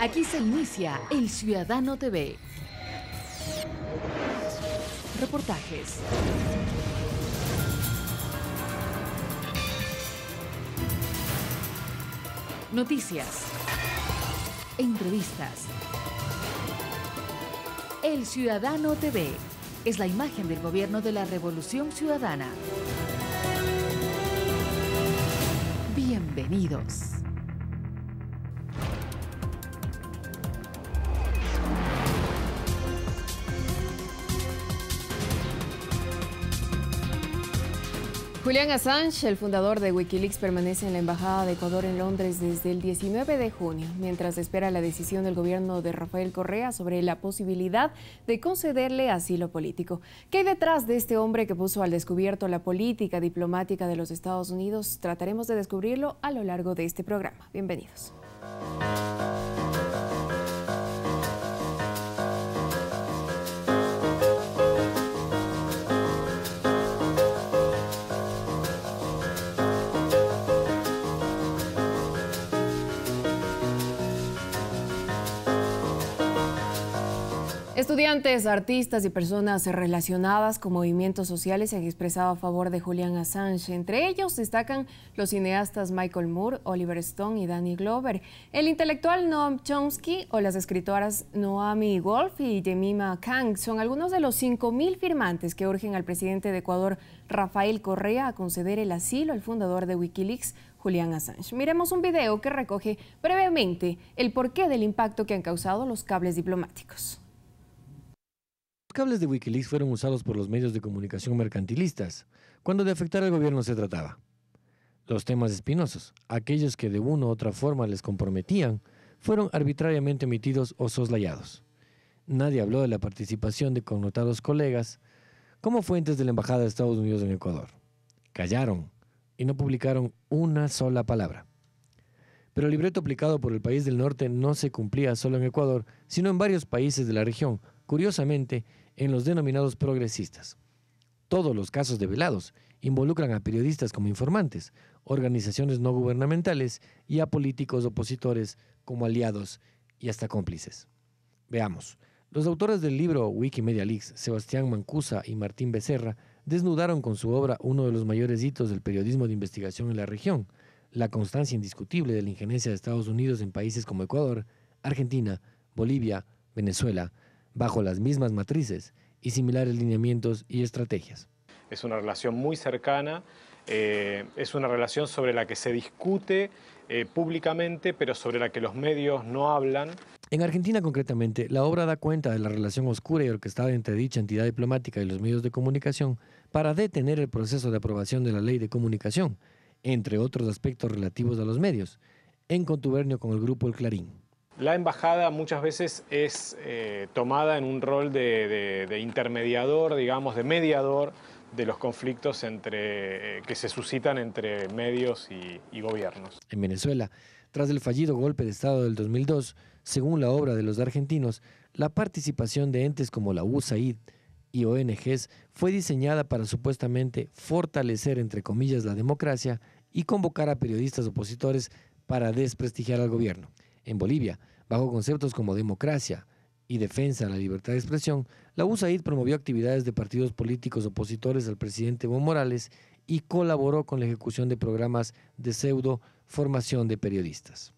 Aquí se inicia El Ciudadano TV. Reportajes. Noticias. Entrevistas. El Ciudadano TV es la imagen del gobierno de la Revolución Ciudadana. Bienvenidos. Julián Assange, el fundador de Wikileaks, permanece en la Embajada de Ecuador en Londres desde el 19 de junio, mientras espera la decisión del gobierno de Rafael Correa sobre la posibilidad de concederle asilo político. ¿Qué hay detrás de este hombre que puso al descubierto la política diplomática de los Estados Unidos? Trataremos de descubrirlo a lo largo de este programa. Bienvenidos. Estudiantes, artistas y personas relacionadas con movimientos sociales se han expresado a favor de Julian Assange. Entre ellos destacan los cineastas Michael Moore, Oliver Stone y Danny Glover, el intelectual Noam Chomsky o las escritoras Noami Wolf y Jemima Kang. Son algunos de los 5.000 firmantes que urgen al presidente de Ecuador, Rafael Correa, a conceder el asilo al fundador de Wikileaks, Julian Assange. Miremos un video que recoge brevemente el porqué del impacto que han causado los cables diplomáticos cables de Wikileaks fueron usados por los medios de comunicación mercantilistas cuando de afectar al gobierno se trataba. Los temas espinosos, aquellos que de una u otra forma les comprometían, fueron arbitrariamente emitidos o soslayados. Nadie habló de la participación de connotados colegas como fuentes de la Embajada de Estados Unidos en Ecuador. Callaron y no publicaron una sola palabra. Pero el libreto aplicado por el país del norte no se cumplía solo en Ecuador, sino en varios países de la región, curiosamente en los denominados progresistas. Todos los casos develados involucran a periodistas como informantes, organizaciones no gubernamentales y a políticos opositores como aliados y hasta cómplices. Veamos. Los autores del libro Wikimedia Leaks, Sebastián Mancusa y Martín Becerra, desnudaron con su obra uno de los mayores hitos del periodismo de investigación en la región, la constancia indiscutible de la injerencia de Estados Unidos en países como Ecuador, Argentina, Bolivia, Venezuela, bajo las mismas matrices y similares lineamientos y estrategias. Es una relación muy cercana, eh, es una relación sobre la que se discute eh, públicamente, pero sobre la que los medios no hablan. En Argentina concretamente, la obra da cuenta de la relación oscura y orquestada entre dicha entidad diplomática y los medios de comunicación para detener el proceso de aprobación de la ley de comunicación, entre otros aspectos relativos a los medios, en contubernio con el grupo El Clarín la embajada muchas veces es eh, tomada en un rol de, intermediador, digamos, de mediador de los conflictos entre, eh, que se suscitan entre medios y, y gobiernos. En Venezuela, tras el fallido golpe de Estado del 2002, según la obra de los argentinos, la participación de entes como la USAID y ONGs fue diseñada para supuestamente fortalecer, entre comillas, la democracia y convocar a periodistas opositores para desprestigiar al gobierno en Bolivia, bajo conceptos como democracia y defensa de la libertad de expresión, la USAID promovió actividades de partidos políticos opositores al presidente Evo Morales y colaboró con la ejecución de programas de pseudoformación formación de periodistas.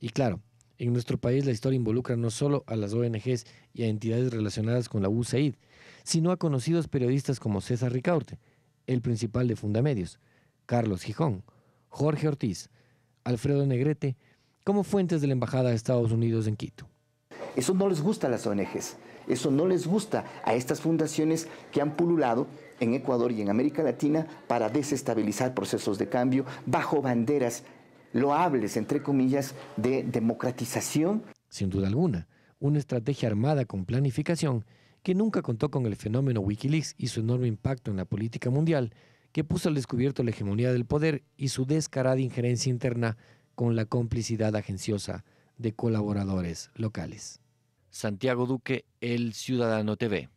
Y claro, en nuestro país la historia involucra no solo a las ONGs y a entidades relacionadas con la USAID, sino a conocidos periodistas como César Ricaurte, el principal de Fundamedios, Carlos Gijón, Jorge Ortiz, Alfredo Negrete, como fuentes de la Embajada de Estados Unidos en Quito. Eso no les gusta a las ONGs, eso no les gusta a estas fundaciones que han pululado en Ecuador y en América Latina para desestabilizar procesos de cambio bajo banderas loables, entre comillas, de democratización. Sin duda alguna, una estrategia armada con planificación que nunca contó con el fenómeno Wikileaks y su enorme impacto en la política mundial, que puso al descubierto la hegemonía del poder y su descarada injerencia interna con la complicidad agenciosa de colaboradores locales. Santiago Duque, El Ciudadano TV.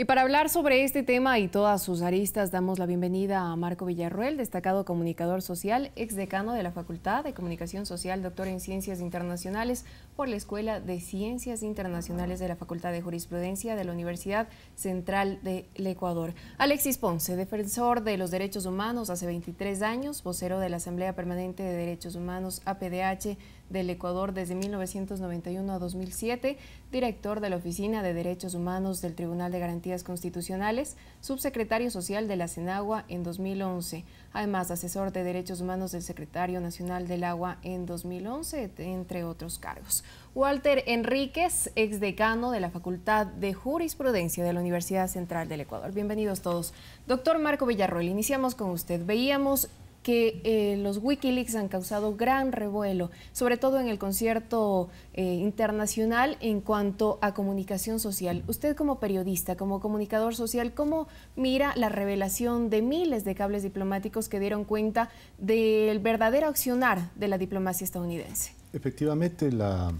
Y para hablar sobre este tema y todas sus aristas, damos la bienvenida a Marco Villarruel, destacado comunicador social, exdecano de la Facultad de Comunicación Social, doctor en Ciencias Internacionales por la Escuela de Ciencias Internacionales de la Facultad de Jurisprudencia de la Universidad Central del Ecuador. Alexis Ponce, defensor de los derechos humanos hace 23 años, vocero de la Asamblea Permanente de Derechos Humanos, APDH, del Ecuador desde 1991 a 2007, director de la Oficina de Derechos Humanos del Tribunal de Garantías Constitucionales, subsecretario social de la Cenagua en 2011, además asesor de Derechos Humanos del Secretario Nacional del Agua en 2011, entre otros cargos. Walter Enríquez, exdecano de la Facultad de Jurisprudencia de la Universidad Central del Ecuador. Bienvenidos todos. Doctor Marco Villarroel, iniciamos con usted. Veíamos que eh, los Wikileaks han causado gran revuelo, sobre todo en el concierto eh, internacional en cuanto a comunicación social. Usted como periodista, como comunicador social, ¿cómo mira la revelación de miles de cables diplomáticos que dieron cuenta del verdadero accionar de la diplomacia estadounidense? Efectivamente, la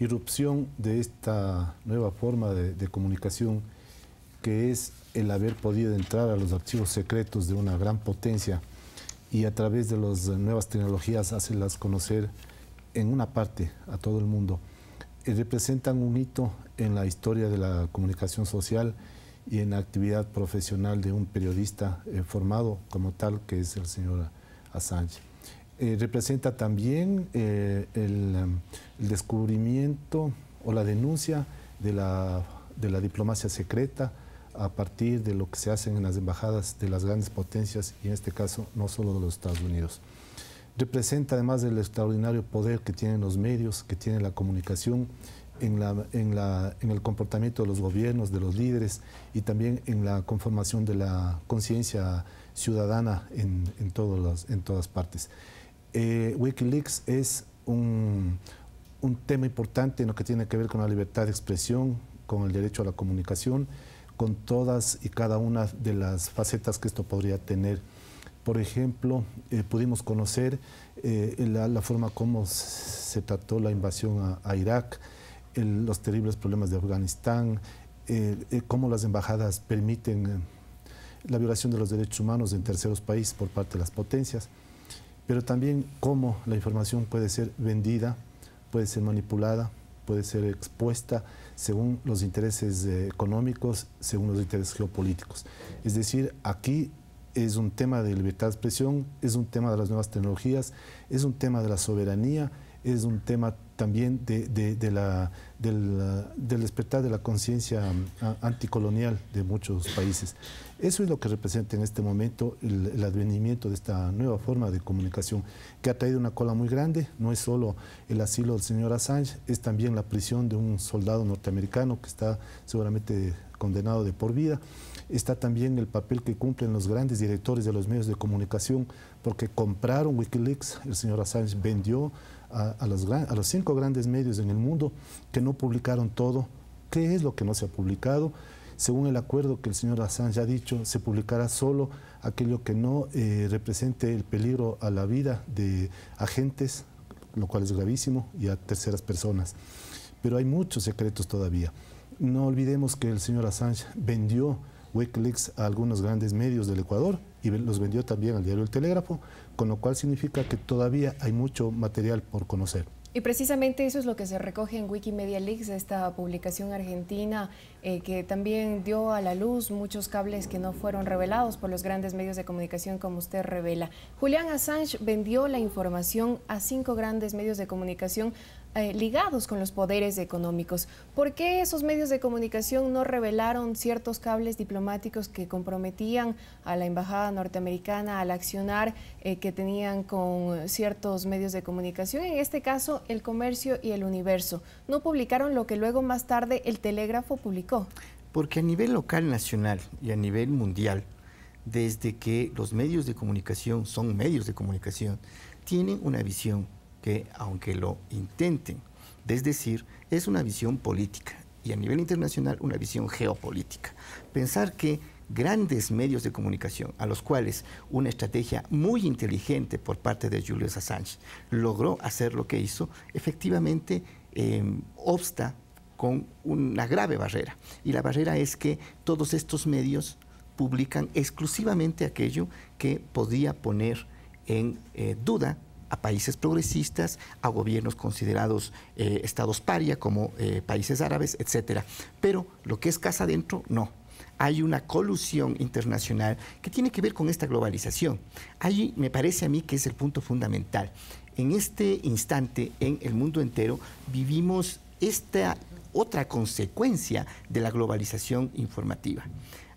irrupción de esta nueva forma de comunicación que es el haber podido entrar a los archivos secretos de una gran potencia y a través de las nuevas tecnologías hacerlas conocer en una parte a todo el mundo. Eh, representan un hito en la historia de la comunicación social y en la actividad profesional de un periodista eh, formado como tal, que es el señor Assange. Eh, representa también um, el, descubrimiento o la denuncia de la diplomacia secreta, a partir de lo que se hace en las embajadas de las grandes potencias y en este caso no solo de los Estados Unidos. Representa además el extraordinario poder que tienen los medios, que tiene la comunicación en, el comportamiento de los gobiernos, de los líderes y también en la conformación de la conciencia ciudadana en, en, todas partes. Eh, Wikileaks es un, un tema importante en lo que tiene que ver con la libertad de expresión, con el derecho a la comunicación con todas y cada una de las facetas que esto podría tener. Por ejemplo, eh, pudimos conocer eh, la, forma como se trató la invasión a, Irak, los terribles problemas de Afganistán, eh, cómo las embajadas permiten la violación de los derechos humanos en terceros países por parte de las potencias, pero también cómo la información puede ser vendida, puede ser manipulada, puede ser expuesta según los intereses eh, económicos, según los intereses geopolíticos. Es decir, aquí es un tema de libertad de expresión, es un tema de las nuevas tecnologías, es un tema de la soberanía, es un tema también de, de, la, del, del, despertar de la conciencia um, anticolonial de muchos países. Eso es lo que representa en este momento el, el, advenimiento de esta nueva forma de comunicación, que ha traído una cola muy grande. No es solo el asilo del señor Assange, es también la prisión de un soldado norteamericano que está seguramente condenado de por vida. Está también el papel que cumplen los grandes directores de los medios de comunicación, porque compraron Wikileaks, el señor Assange vendió a, los, cinco grandes medios en el mundo que no publicaron todo, qué es lo que no se ha publicado. Según el acuerdo que el señor Assange ha dicho, se publicará solo aquello que no eh, represente el peligro a la vida de agentes, lo cual es gravísimo, y a terceras personas. Pero hay muchos secretos todavía. No olvidemos que el señor Assange vendió Wikileaks a algunos grandes medios del Ecuador y los vendió también al diario El Telégrafo, con lo cual significa que todavía hay mucho material por conocer. Y precisamente eso es lo que se recoge en Wikimedia Leaks, esta publicación argentina eh, que también dio a la luz muchos cables que no fueron revelados por los grandes medios de comunicación, como usted revela. Julián Assange vendió la información a cinco grandes medios de comunicación eh, ligados con los poderes económicos. ¿Por qué esos medios de comunicación no revelaron ciertos cables diplomáticos que comprometían a la embajada norteamericana al accionar eh, que tenían con ciertos medios de comunicación? En este caso, el comercio y el universo. No publicaron lo que luego más tarde el telégrafo publicó. Porque a nivel local, nacional y a nivel mundial, desde que los medios de comunicación son medios de comunicación, tienen una visión que aunque lo intenten. Es decir, es una visión política y a nivel internacional una visión geopolítica. Pensar que grandes medios de comunicación, a los cuales una estrategia muy inteligente por parte de Julius Assange logró hacer lo que hizo, efectivamente em, obsta con una grave barrera. Y la barrera es que todos estos medios publican exclusivamente aquello que podía poner en eh, duda a países progresistas, a gobiernos considerados eh, estados paria como eh, países árabes, etcétera. Pero lo que es casa adentro, no. Hay una colusión internacional que tiene que ver con esta globalización. Ahí me parece a mí que es el punto fundamental. En este instante, en el mundo entero, vivimos esta otra consecuencia de la globalización informativa.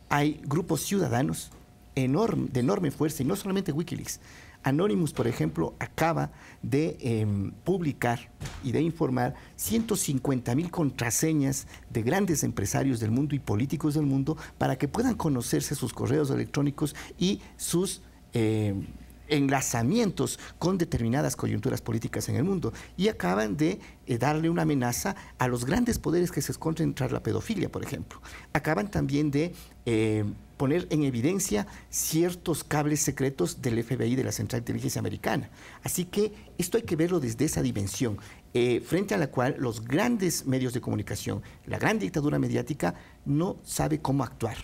Hay grupos ciudadanos enorme, de enorme fuerza, y no solamente Wikileaks, Anonymous, por ejemplo, acaba de em, publicar y de informar 150 mil contraseñas de grandes empresarios del mundo y políticos del mundo para que puedan conocerse sus correos electrónicos y sus... Em, enlazamientos con determinadas coyunturas políticas en el mundo y acaban de eh, darle una amenaza a los grandes poderes que se esconden tras la pedofilia, por ejemplo. Acaban también de em, poner en evidencia ciertos cables secretos del FBI, de la Central de Inteligencia Americana. Así que esto hay que verlo desde esa dimensión, eh, frente a la cual los grandes medios de comunicación, la gran dictadura mediática, no sabe cómo actuar.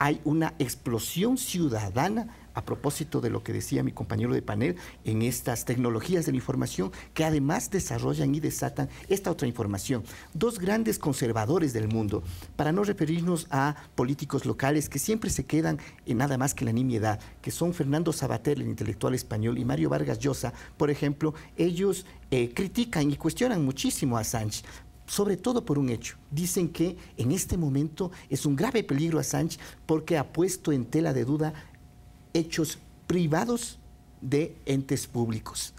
Hay una explosión ciudadana a propósito de lo que decía mi compañero de panel, en estas tecnologías de la información que además desarrollan y desatan esta otra información. Dos grandes conservadores del mundo, para no referirnos a políticos locales que siempre se quedan en nada más que la nimiedad, que son Fernando Sabater, el intelectual español, y Mario Vargas Llosa, por ejemplo, ellos eh, critican y cuestionan muchísimo a Sánchez, sobre todo por un hecho. Dicen que en este momento es un grave peligro a Sánchez porque ha puesto en tela de duda hechos privados de entes públicos.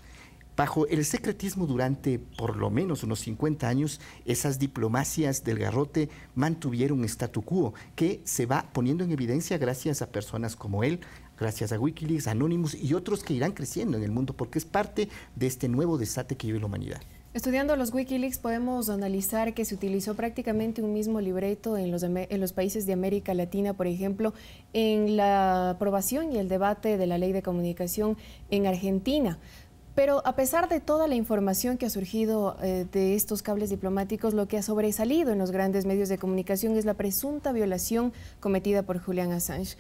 Bajo el secretismo durante por lo menos unos 50 años, esas diplomacias del garrote mantuvieron un statu quo que se va poniendo en evidencia gracias a personas como él, gracias a Wikileaks, Anonymous y otros que irán creciendo en el mundo porque es parte de este nuevo desate que vive la humanidad. Estudiando los Wikileaks podemos analizar que se utilizó prácticamente un mismo libreto en los, países de América Latina, por ejemplo, en la aprobación y el debate de la ley de comunicación en Argentina. Pero a pesar de toda la información que ha surgido eh, de estos cables diplomáticos, lo que ha sobresalido en los grandes medios de comunicación es la presunta violación cometida por Julian Assange.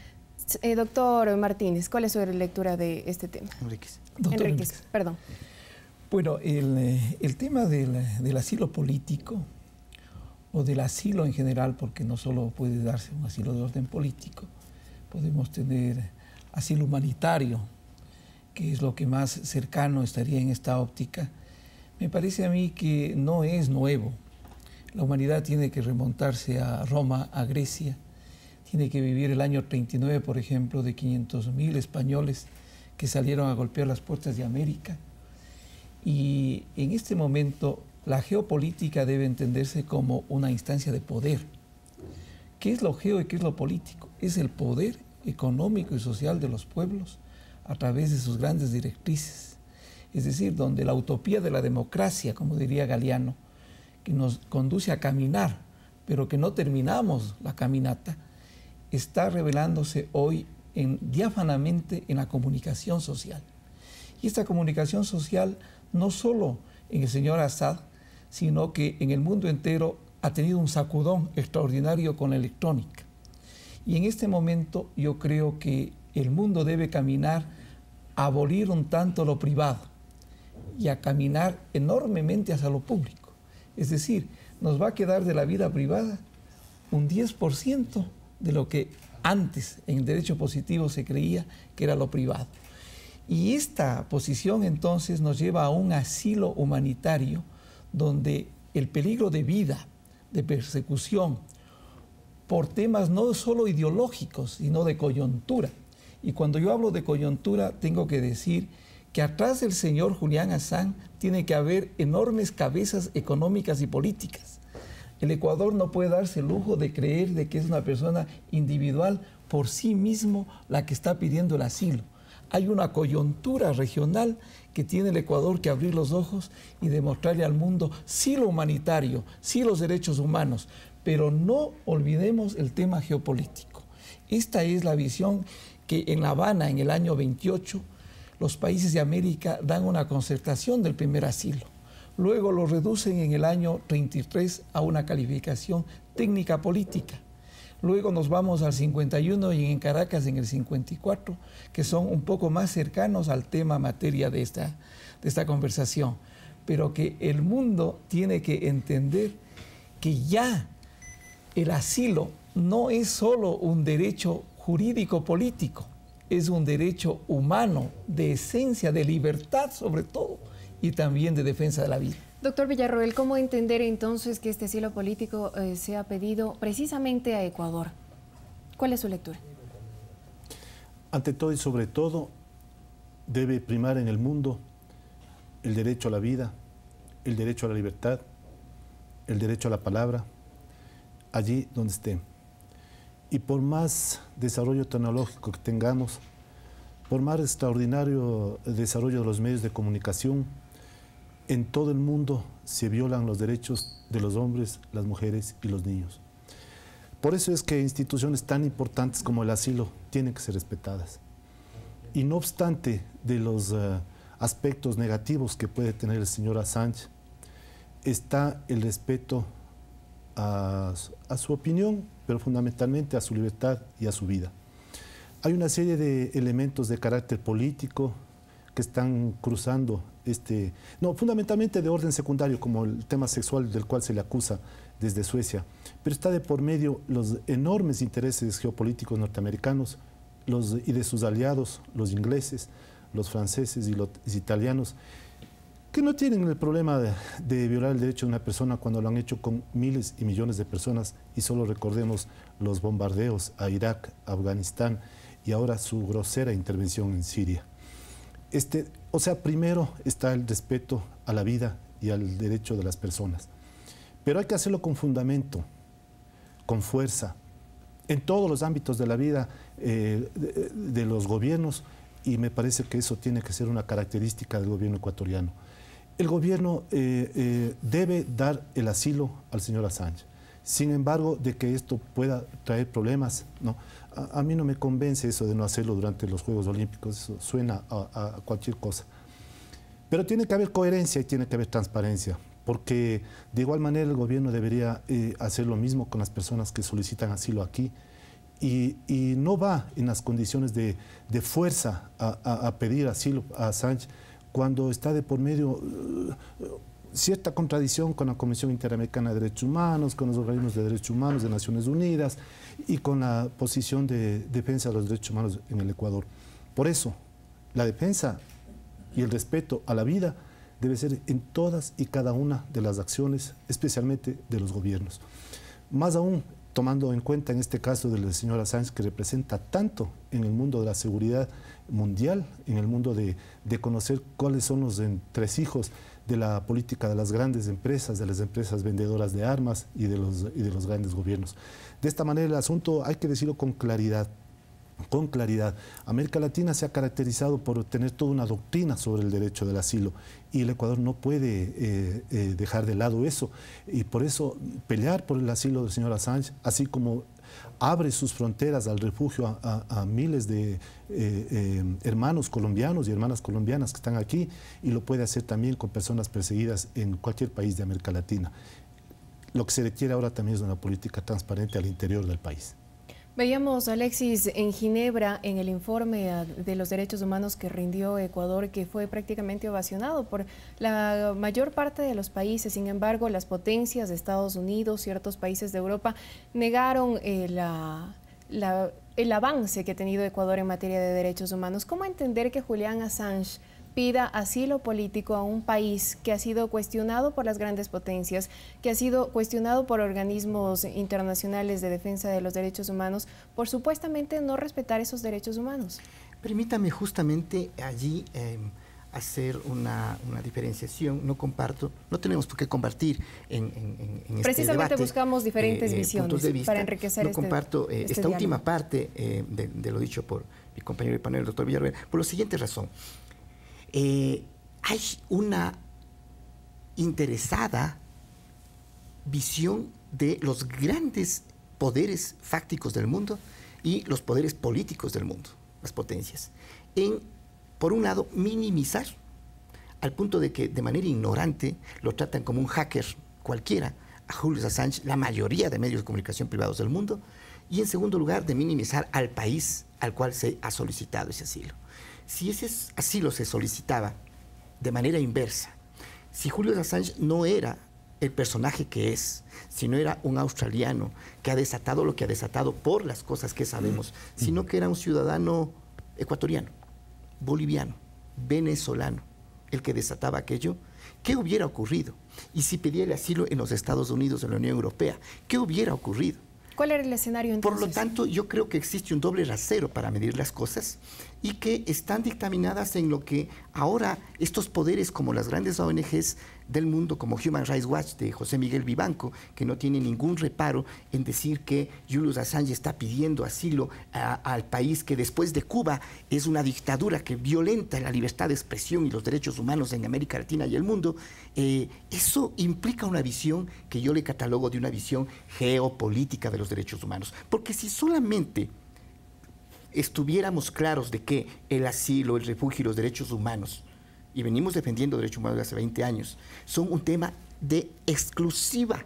Eh, doctor Martínez, ¿cuál es su lectura de este tema? Enriquez. Enriquez. perdón. Bueno, eh, el, tema del, del, asilo político o del asilo en general, porque no solo puede darse un asilo de orden político, podemos tener asilo humanitario, que es lo que más cercano estaría en esta óptica, me parece a mí que no es nuevo. La humanidad tiene que remontarse a Roma, a Grecia, tiene que vivir el año 39, por ejemplo, de 500.000 españoles que salieron a golpear las puertas de América y en este momento la geopolítica debe entenderse como una instancia de poder. ¿Qué es lo geo y qué es lo político? Es el poder económico y social de los pueblos a través de sus grandes directrices. Es decir, donde la utopía de la democracia, como diría Galeano, que nos conduce a caminar, pero que no terminamos la caminata, está revelándose hoy en, diáfanamente en la comunicación social. Y esta comunicación social no solo en el señor Assad, sino que en el mundo entero ha tenido un sacudón extraordinario con la electrónica. Y en este momento yo creo que el mundo debe caminar a abolir un tanto lo privado y a caminar enormemente hacia lo público. Es decir, nos va a quedar de la vida privada un 10% de lo que antes en derecho positivo se creía que era lo privado. Y esta posición entonces nos lleva a un asilo humanitario donde el peligro de vida, de persecución, por temas no solo ideológicos, sino de coyuntura. Y cuando yo hablo de coyuntura, tengo que decir que atrás del señor Julián Assange tiene que haber enormes cabezas económicas y políticas. El Ecuador no puede darse el lujo de creer de que es una persona individual por sí mismo la que está pidiendo el asilo hay una coyuntura regional que tiene el Ecuador que abrir los ojos y demostrarle al mundo sí lo humanitario, sí los derechos humanos, pero no olvidemos el tema geopolítico. Esta es la visión que en La Habana en el año 28 los países de América dan una concertación del primer asilo. Luego lo reducen en el año 33 a una calificación técnica política Luego nos vamos al 51 y en Caracas en el 54, que son un poco más cercanos al tema materia de esta, de esta conversación. Pero que el mundo tiene que entender que ya el asilo no es solo un derecho jurídico-político, es un derecho humano de esencia, de libertad sobre todo, y también de defensa de la vida. Doctor Villarroel, ¿cómo entender entonces que este asilo político eh, se ha pedido precisamente a Ecuador? ¿Cuál es su lectura? Ante todo y sobre todo, debe primar en el mundo el derecho a la vida, el derecho a la libertad, el derecho a la palabra, allí donde esté. Y por más desarrollo tecnológico que tengamos, por más extraordinario desarrollo de los medios de comunicación, en todo el mundo se violan los derechos de los hombres, las mujeres y los niños. Por eso es que instituciones tan importantes como el asilo tienen que ser respetadas. Y no obstante de los eh, aspectos negativos que puede tener el señor Assange, está el respeto a su opinión, pero fundamentalmente a su libertad y a su vida. Hay una serie de elementos de carácter político, que están cruzando este, no, fundamentalmente de orden secundario, como el tema sexual del cual se le acusa desde Suecia, pero está de por medio los enormes intereses geopolíticos norteamericanos los, y de sus aliados, los ingleses, los franceses y los italianos, que no tienen el problema de, de violar el derecho de una persona cuando lo han hecho con miles y millones de personas, y solo recordemos los bombardeos a Irak, Afganistán y ahora su grosera intervención en Siria. Este, o sea, primero está el respeto a la vida y al derecho de las personas. Pero hay que hacerlo con fundamento, con fuerza, en todos los ámbitos de la vida eh, de, los gobiernos y me parece que eso tiene que ser una característica del gobierno ecuatoriano. El gobierno eh, eh, debe dar el asilo al señor Assange. Sin embargo, de que esto pueda traer problemas, ¿no? a, mí no me convence eso de no hacerlo durante los Juegos Olímpicos, eso suena a, cualquier cosa. Pero tiene que haber coherencia y tiene que haber transparencia, porque de igual manera el gobierno debería eh, hacer lo mismo con las personas que solicitan asilo aquí. Y, no va en las condiciones de, fuerza a, pedir asilo a Sánchez cuando está de por medio eh, cierta contradicción con la Comisión Interamericana de Derechos Humanos, con los organismos de derechos humanos de Naciones Unidas, y con la posición de defensa de los derechos humanos en el Ecuador. Por eso, la defensa y el respeto a la vida debe ser en todas y cada una de las acciones, especialmente de los gobiernos. Más aún, tomando en cuenta en este caso de la señora Sánchez, que representa tanto en el mundo de la seguridad mundial, en el mundo de, de conocer cuáles son los tres hijos de la política de las grandes empresas, de las empresas vendedoras de armas y de los, y de los grandes gobiernos. De esta manera el asunto hay que decirlo con claridad. Con claridad, América Latina se ha caracterizado por tener toda una doctrina sobre el derecho del asilo y el Ecuador no puede eh, eh, dejar de lado eso. Y por eso pelear por el asilo del señor Assange, así como abre sus fronteras al refugio a, miles de eh, eh, hermanos colombianos y hermanas colombianas que están aquí y lo puede hacer también con personas perseguidas en cualquier país de América Latina. Lo que se requiere ahora también es una política transparente al interior del país. Veíamos, Alexis, en Ginebra, en el informe ah, de los derechos humanos que rindió Ecuador, que fue prácticamente ovacionado por la mayor parte de los países. Sin embargo, las potencias de Estados Unidos, ciertos países de Europa, negaron eh, el avance que ha tenido Ecuador en materia de derechos humanos. ¿Cómo entender que Julián Assange pida asilo político a un país que ha sido cuestionado por las grandes potencias, que ha sido cuestionado por organismos internacionales de defensa de los derechos humanos por supuestamente no respetar esos derechos humanos. Permítame justamente allí em, hacer una, diferenciación. No comparto, no tenemos por qué compartir en, en, en este Precisamente buscamos diferentes eh, eh, visiones para enriquecer este comparto eh, este esta última parte de, lo dicho por mi compañero y panel, el doctor Villarreal, por la siguiente razón. Eh, hay una interesada visión de los grandes poderes fácticos del mundo y los poderes políticos del mundo, las potencias, en, por un lado, minimizar al punto de que de manera ignorante lo tratan como un hacker cualquiera, a Julius Assange, la mayoría de medios de comunicación privados del mundo, y en segundo lugar, de minimizar al país al cual se ha solicitado ese asilo si ese asilo se solicitaba de manera inversa, si Julio Assange no era el personaje que es, sino era un australiano que ha desatado lo que ha desatado por las cosas que sabemos, mm. sino que era un ciudadano ecuatoriano, boliviano, venezolano, el que desataba aquello, ¿qué hubiera ocurrido? Y si pedía el asilo en los Estados Unidos, o en la Unión Europea, ¿qué hubiera ocurrido? ¿Cuál era el escenario entonces? Por lo tanto, yo creo que existe un doble rasero para medir las cosas y que están dictaminadas en lo que ahora estos poderes como las grandes ONGs del mundo como Human Rights Watch de José Miguel Vivanco, que no tiene ningún reparo en decir que Julius Assange está pidiendo asilo al país que después de Cuba es una dictadura que violenta la libertad de expresión y los derechos humanos en América Latina y el mundo, eh, eso implica una visión que yo le catalogo de una visión geopolítica de los derechos humanos. Porque si solamente estuviéramos claros de que el asilo, el refugio y los derechos humanos y venimos defendiendo derechos humanos desde hace 20 años, son un tema de exclusiva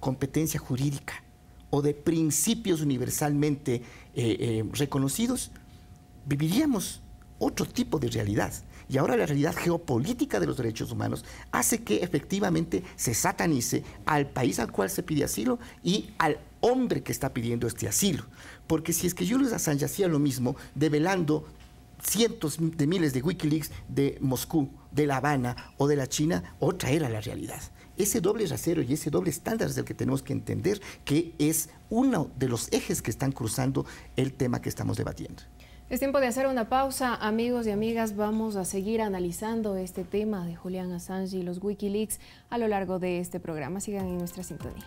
competencia jurídica o de principios universalmente eh, eh, reconocidos, viviríamos otro tipo de realidad. Y ahora la realidad geopolítica de los derechos humanos hace que efectivamente se satanice al país al cual se pide asilo y al hombre que está pidiendo este asilo. Porque si es que asan ya hacía lo mismo, develando cientos de miles de Wikileaks de Moscú, de La Habana o de la China, otra era la realidad. Ese doble rasero y ese doble estándar es el que tenemos que entender que es uno de los ejes que están cruzando el tema que estamos debatiendo. Es tiempo de hacer una pausa, amigos y amigas. Vamos a seguir analizando este tema de Julián Assange y los Wikileaks a lo largo de este programa. Sigan en nuestra sintonía.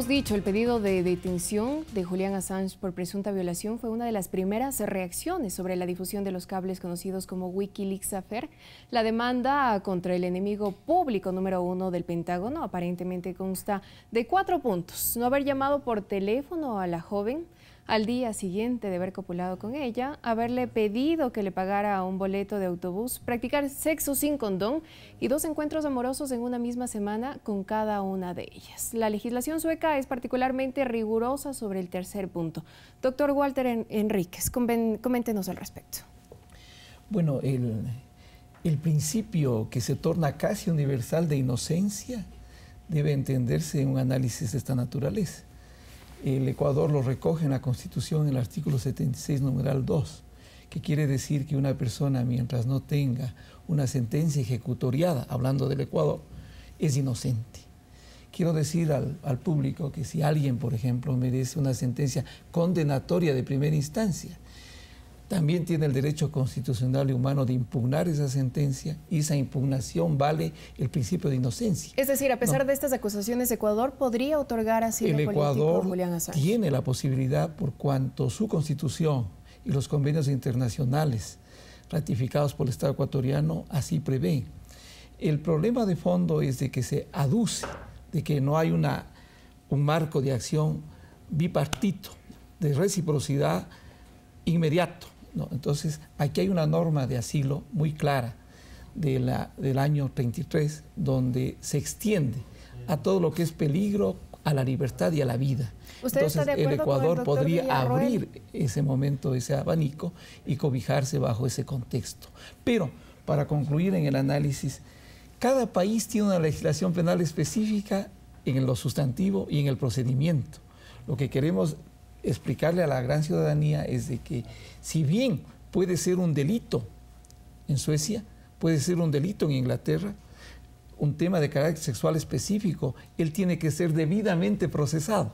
Hemos dicho, el pedido de detención de Julián Assange por presunta violación fue una de las primeras reacciones sobre la difusión de los cables conocidos como Wikileaks Affair. La demanda contra el enemigo público número uno del Pentágono aparentemente consta de cuatro puntos. No haber llamado por teléfono a la joven, al día siguiente de haber copulado con ella, haberle pedido que le pagara un boleto de autobús, practicar sexo sin condón y dos encuentros amorosos en una misma semana con cada una de ellas. La legislación sueca es particularmente rigurosa sobre el tercer punto. Doctor Walter Enríquez, coméntenos al respecto. Bueno, el, el principio que se torna casi universal de inocencia debe entenderse en un análisis de esta naturaleza el Ecuador lo recoge en la Constitución, en el artículo 76, numeral 2, que quiere decir que una persona, mientras no tenga una sentencia ejecutoriada, hablando del Ecuador, es inocente. Quiero decir al, al público que si alguien, por ejemplo, merece una sentencia condenatoria de primera instancia, también tiene el derecho constitucional y humano de impugnar esa sentencia y esa impugnación vale el principio de inocencia. Es decir, a pesar de estas acusaciones, Ecuador podría otorgar así el Ecuador Julián Assange. Tiene la posibilidad por cuanto su constitución y los convenios internacionales ratificados por el Estado ecuatoriano así prevé El problema de fondo es de que se aduce de que no hay una, un marco de acción bipartito de reciprocidad inmediato entonces, aquí hay una norma de asilo muy clara del año 33, donde se extiende a todo lo que es peligro, a la libertad y a la vida. Entonces, el Ecuador podría abrir ese momento, ese abanico y cobijarse bajo ese contexto. Pero, para concluir en el análisis, cada país tiene una legislación penal específica en lo sustantivo y en el procedimiento. Lo que queremos explicarle a la gran ciudadanía es de que si bien puede ser un delito en Suecia, puede ser un delito en Inglaterra, un tema de carácter sexual específico, él tiene que ser debidamente procesado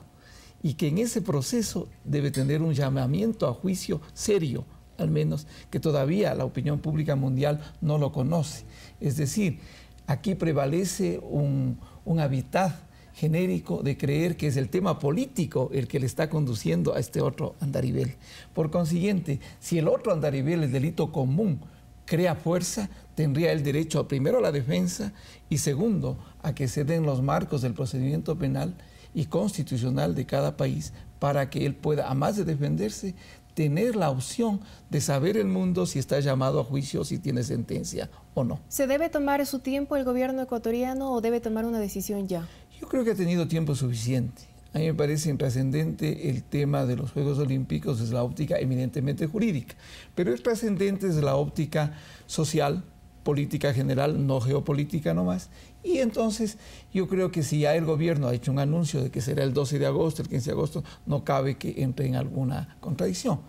y que en ese proceso debe tener un llamamiento a juicio serio, al menos que todavía la opinión pública mundial no lo conoce. Es decir, aquí prevalece un, un hábitat genérico de creer que es el tema político el que le está conduciendo a este otro andarivel. Por consiguiente, si el otro andarivel, el delito común, crea fuerza, tendría el derecho primero a la defensa y segundo a que se den los marcos del procedimiento penal y constitucional de cada país para que él pueda, a más de defenderse, tener la opción de saber el mundo si está llamado a juicio, si tiene sentencia o no. ¿Se debe tomar su tiempo el gobierno ecuatoriano o debe tomar una decisión ya? Yo creo que ha tenido tiempo suficiente. A mí me parece intrascendente el tema de los Juegos Olímpicos desde la óptica eminentemente jurídica, pero es trascendente desde la óptica social, política general, no geopolítica nomás. Y entonces yo creo que si ya el gobierno ha hecho un anuncio de que será el 12 de agosto, el 15 de agosto, no cabe que entre en alguna contradicción.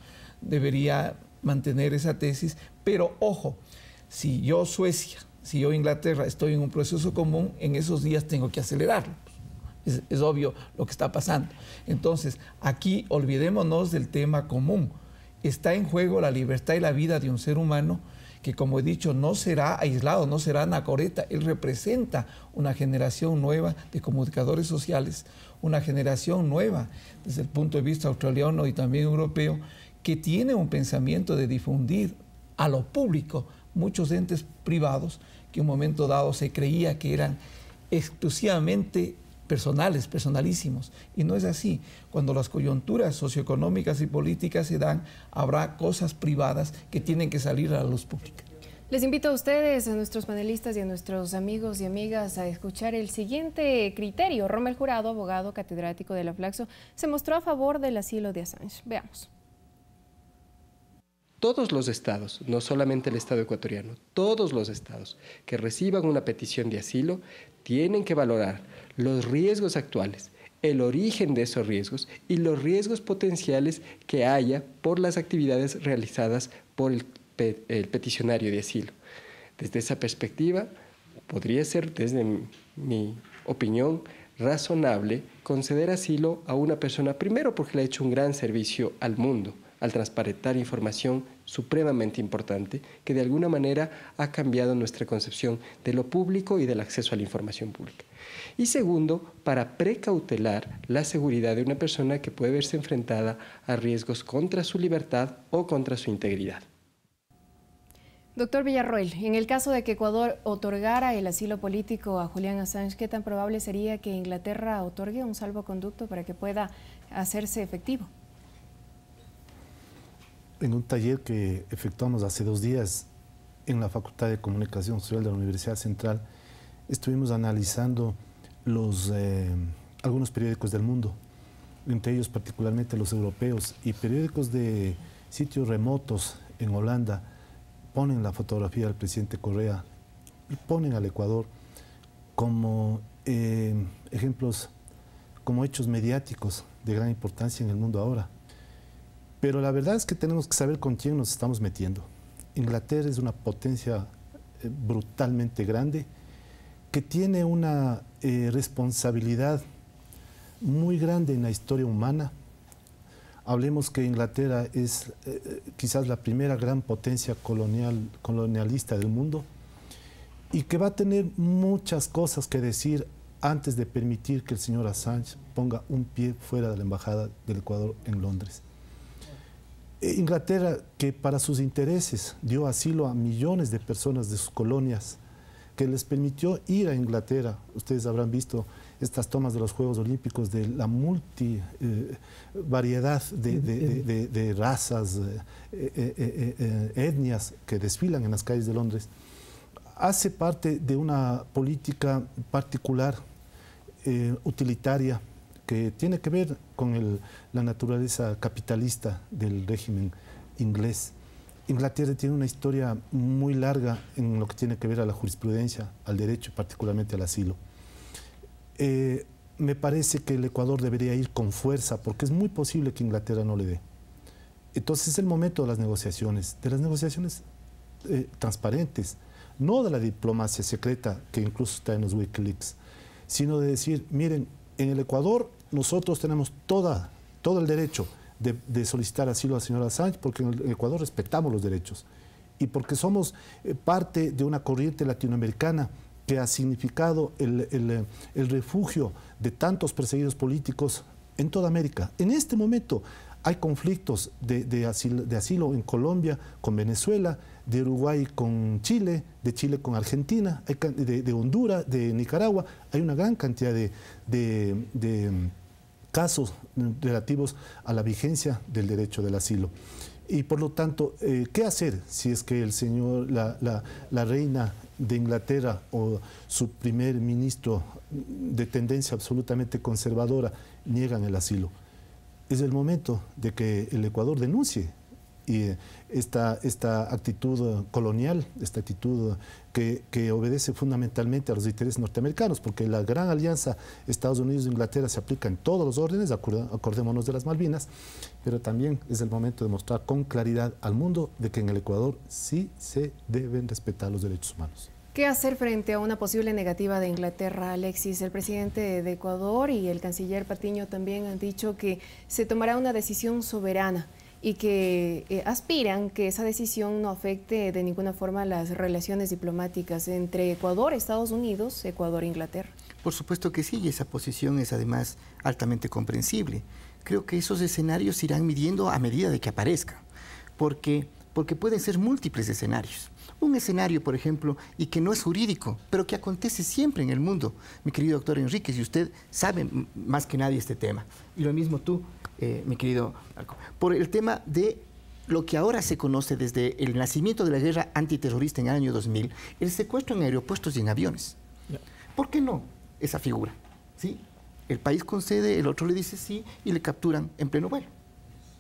Debería mantener esa tesis, pero ojo, si yo Suecia si yo Inglaterra estoy en un proceso común, en esos días tengo que acelerarlo. Es, obvio lo que está pasando. Entonces, aquí olvidémonos del tema común. Está en juego la libertad y la vida de un ser humano que, como he dicho, no será aislado, no será anacoreta. Él representa una generación nueva de comunicadores sociales, una generación nueva desde el punto de vista australiano y también europeo, que tiene un pensamiento de difundir a lo público muchos entes privados que en un momento dado se creía que eran exclusivamente personales, personalísimos. Y no es así. Cuando las coyunturas socioeconómicas y políticas se dan, habrá cosas privadas que tienen que salir a la luz pública. Les invito a ustedes, a nuestros panelistas y a nuestros amigos y amigas a escuchar el siguiente criterio. Romel Jurado, abogado catedrático de la Flaxo, se mostró a favor del asilo de Assange. Veamos todos los estados, no solamente el estado ecuatoriano, todos los estados que reciban una petición de asilo tienen que valorar los riesgos actuales, el origen de esos riesgos y los riesgos potenciales que haya por las actividades realizadas por el, peticionario de asilo. Desde esa perspectiva, podría ser, desde mi opinión, razonable conceder asilo a una persona, primero porque le ha hecho un gran servicio al mundo, al transparentar información supremamente importante que de alguna manera ha cambiado nuestra concepción de lo público y del acceso a la información pública. Y segundo, para precautelar la seguridad de una persona que puede verse enfrentada a riesgos contra su libertad o contra su integridad. Doctor Villarroel, en el caso de que Ecuador otorgara el asilo político a Julián Assange, ¿qué tan probable sería que Inglaterra otorgue un salvoconducto para que pueda hacerse efectivo? en un taller que efectuamos hace dos días en la Facultad de Comunicación Social de la Universidad Central, estuvimos analizando los, eh, algunos periódicos del mundo, entre ellos particularmente los europeos, y periódicos de sitios remotos en Holanda ponen la fotografía del presidente Correa y ponen al Ecuador como eh, ejemplos, como hechos mediáticos de gran importancia en el mundo ahora. Pero la verdad es que tenemos que saber con quién nos estamos metiendo. Inglaterra es una potencia eh, brutalmente grande que tiene una eh, responsabilidad muy grande en la historia humana. Hablemos que Inglaterra es eh, quizás la primera gran potencia colonial, colonialista del mundo y que va a tener muchas cosas que decir antes de permitir que el señor Assange ponga un pie fuera de la Embajada del Ecuador en Londres. Eh, Inglaterra, que para sus intereses dio asilo a millones de personas de sus colonias, que les permitió ir a Inglaterra, ustedes habrán visto estas tomas de los Juegos Olímpicos, de la multi eh, variedad de, razas, eh, etnias que desfilan en las calles de Londres, hace parte de una política particular, utilitaria, que tiene que ver con la naturaleza capitalista del régimen inglés. Inglaterra tiene una historia muy larga en lo que tiene que ver a la jurisprudencia, al derecho, particularmente al asilo. Eh, me parece que el Ecuador debería ir con fuerza, porque es muy posible que Inglaterra no le dé. Entonces es el momento de las negociaciones, de las negociaciones eh, transparentes, no de la diplomacia secreta que incluso está en los Wikileaks, sino de decir, miren, en el Ecuador nosotros tenemos todo el derecho de, solicitar asilo a la señora Sánchez porque en, el, Ecuador respetamos los derechos y porque somos eh, parte de una corriente latinoamericana que ha significado el, refugio de tantos perseguidos políticos en toda América. En este momento hay conflictos de asilo en Colombia, con Venezuela, de Uruguay con Chile, de Chile con Argentina, de, Honduras, de Nicaragua. Hay una gran cantidad de, mm, casos relativos a la vigencia del derecho del asilo. Y por lo tanto, eh, ¿qué hacer si es que el señor, la, reina de Inglaterra o su primer ministro de tendencia absolutamente conservadora niegan el asilo? Es el momento de que el Ecuador denuncie y esta, esta actitud colonial, esta actitud que, obedece fundamentalmente a los intereses norteamericanos, porque la gran alianza Estados Unidos-Inglaterra se aplica en todos los órdenes, acordémonos de las Malvinas, pero también es el momento de mostrar con claridad al mundo de que en el Ecuador sí se deben respetar los derechos humanos. ¿Qué hacer frente a una posible negativa de Inglaterra, Alexis? El presidente de Ecuador y el canciller Patiño también han dicho que se tomará una decisión soberana y que eh, aspiran que esa decisión no afecte de ninguna forma las relaciones diplomáticas entre Ecuador, Estados Unidos, Ecuador e Inglaterra. Por supuesto que sí, y esa posición es además altamente comprensible. Creo que esos escenarios irán midiendo a medida de que aparezca, porque pueden ser múltiples escenarios. Un escenario, por ejemplo, y que no es jurídico, pero que acontece siempre en el mundo. Mi querido doctor Enríquez, y usted sabe más que nadie este tema. Y lo mismo tú, eh, mi querido Marco. Por el tema de lo que ahora se conoce desde el nacimiento de la guerra antiterrorista en el año 2000, el secuestro en aeropuertos y en aviones. ¿Por qué no esa figura? ¿Sí? El país concede, el otro le dice sí y le capturan en pleno vuelo.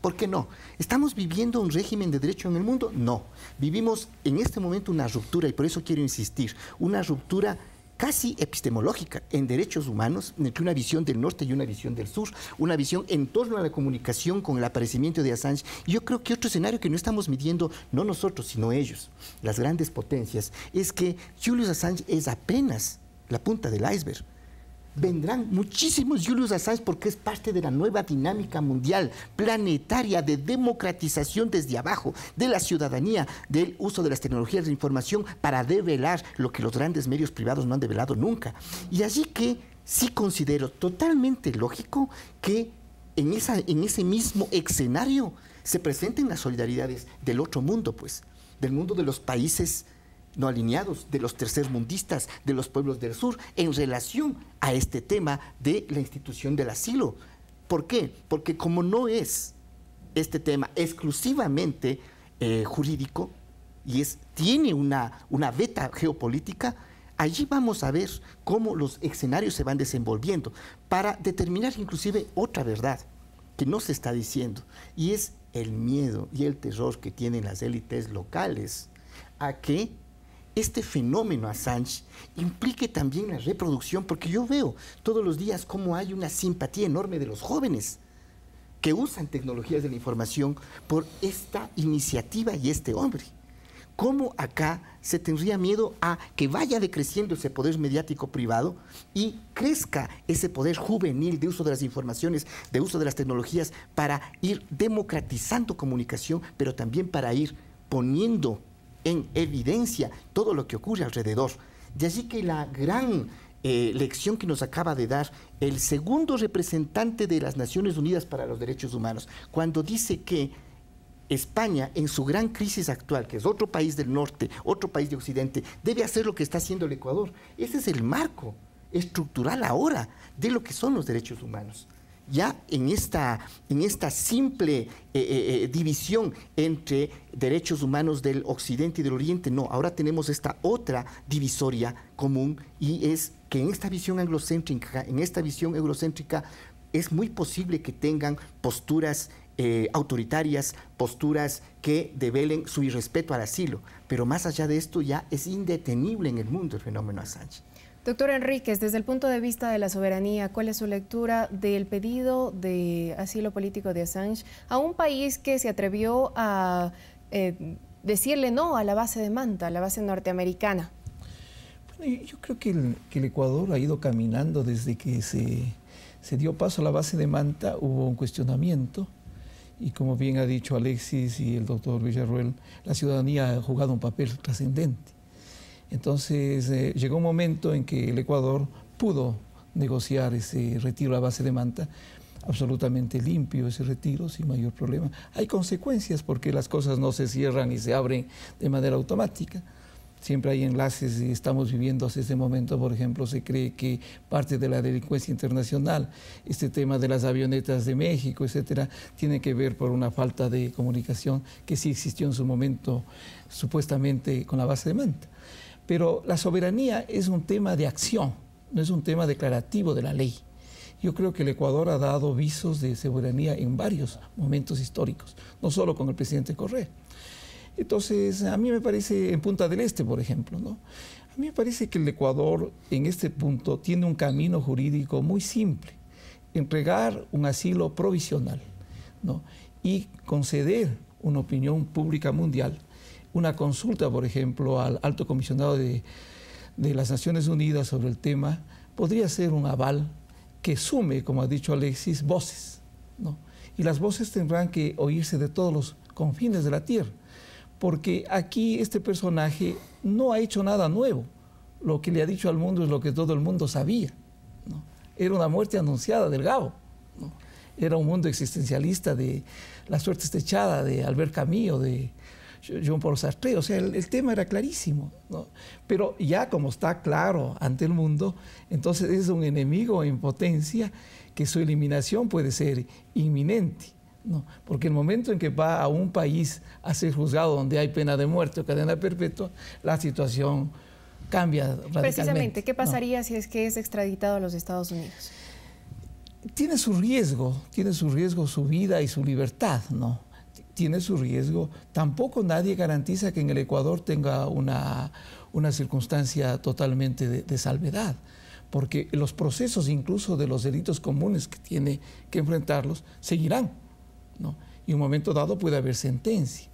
¿Por qué no? ¿Estamos viviendo un régimen de derecho en el mundo? No. Vivimos en este momento una ruptura, y por eso quiero insistir, una ruptura casi epistemológica en derechos humanos, entre una visión del norte y una visión del sur, una visión en torno a la comunicación con el aparecimiento de Assange. Y yo creo que otro escenario que no estamos midiendo, no nosotros, sino ellos, las grandes potencias, es que Julius Assange es apenas la punta del iceberg vendrán muchísimos Julius Assange porque es parte de la nueva dinámica mundial, planetaria, de democratización desde abajo, de la ciudadanía, del uso de las tecnologías de información para develar lo que los grandes medios privados no han develado nunca. Y así que sí considero totalmente lógico que en, esa, en ese mismo escenario se presenten las solidaridades del otro mundo, pues, del mundo de los países no alineados, de los tercermundistas, de los pueblos del sur, en relación a este tema de la institución del asilo. ¿Por qué? Porque como no es este tema exclusivamente eh, jurídico y es, tiene una, una beta geopolítica, allí vamos a ver cómo los escenarios se van desenvolviendo para determinar inclusive otra verdad que no se está diciendo, y es el miedo y el terror que tienen las élites locales a que este fenómeno Assange implique también la reproducción, porque yo veo todos los días cómo hay una simpatía enorme de los jóvenes que usan tecnologías de la información por esta iniciativa y este hombre. ¿Cómo acá se tendría miedo a que vaya decreciendo ese poder mediático privado y crezca ese poder juvenil de uso de las informaciones, de uso de las tecnologías para ir democratizando comunicación, pero también para ir poniendo en evidencia todo lo que ocurre alrededor. De así que la gran eh, lección que nos acaba de dar el segundo representante de las Naciones Unidas para los Derechos Humanos, cuando dice que España, en su gran crisis actual, que es otro país del norte, otro país de occidente, debe hacer lo que está haciendo el Ecuador. Ese es el marco estructural ahora de lo que son los derechos humanos ya en esta, en esta simple eh, eh, eh, división entre derechos humanos del Occidente y del Oriente, no, ahora tenemos esta otra divisoria común y es que en esta visión anglocéntrica, en esta visión eurocéntrica, es muy posible que tengan posturas autoritarias, posturas que develen su irrespeto al asilo. Pero más allá de esto ya es indetenible en el mundo el fenómeno Assange. Doctor Enríquez, desde el punto de vista de la soberanía, ¿cuál es su lectura del pedido de asilo político de Assange a un país que se atrevió a eh, decirle no a la base de Manta, a la base norteamericana? Bueno, yo creo que el, Ecuador ha ido caminando desde que se, se dio paso a la base de Manta, hubo un cuestionamiento. Y como bien ha dicho Alexis y el doctor Villarruel, la ciudadanía ha jugado un papel trascendente entonces eh, llegó un momento en que el Ecuador pudo negociar ese retiro a base de manta, absolutamente limpio ese retiro, sin mayor problema. Hay consecuencias porque las cosas no se cierran y se abren de manera automática. Siempre hay enlaces y estamos viviendo hasta ese momento, por ejemplo, se cree que parte de la delincuencia internacional, este tema de las avionetas de México, etcétera, tiene que ver por una falta de comunicación que sí existió en su momento, supuestamente con la base de manta. Pero la soberanía es un tema de acción, no es un tema declarativo de la ley. Yo creo que el Ecuador ha dado visos de soberanía en varios momentos históricos, no solo con el presidente Correa. Entonces, a mí me parece, en Punta del Este, por ejemplo, ¿no? a mí me parece que el Ecuador en este punto tiene un camino jurídico muy simple, entregar un asilo provisional y conceder una opinión pública mundial una consulta, por ejemplo, al alto comisionado de, las Naciones Unidas sobre el tema, podría ser un aval que sume, como ha dicho Alexis, voces. Y las voces tendrán que oírse de todos los confines de la tierra, porque aquí este personaje no ha hecho nada nuevo. Lo que le ha dicho al mundo es lo que todo el mundo sabía. Era una muerte anunciada del Gabo. Era un mundo existencialista de la suerte estechada de Albert Camus de John Paul Sartre. O sea, el, tema era clarísimo. ¿no? Pero ya como está claro ante el mundo, entonces es un enemigo en potencia que su eliminación puede ser inminente. ¿no? Porque el momento en que va a un país a ser juzgado donde hay pena de muerte o cadena perpetua, la situación cambia radicalmente. Precisamente, ¿qué pasaría si es que es extraditado a los Estados Unidos? Tiene su riesgo, tiene su riesgo su vida y su libertad, ¿no? tiene su riesgo. Tampoco nadie garantiza que en el Ecuador tenga una, una circunstancia totalmente de, salvedad, porque los procesos incluso de los delitos comunes que tiene que enfrentarlos seguirán, ¿no? y en un momento dado puede haber sentencia.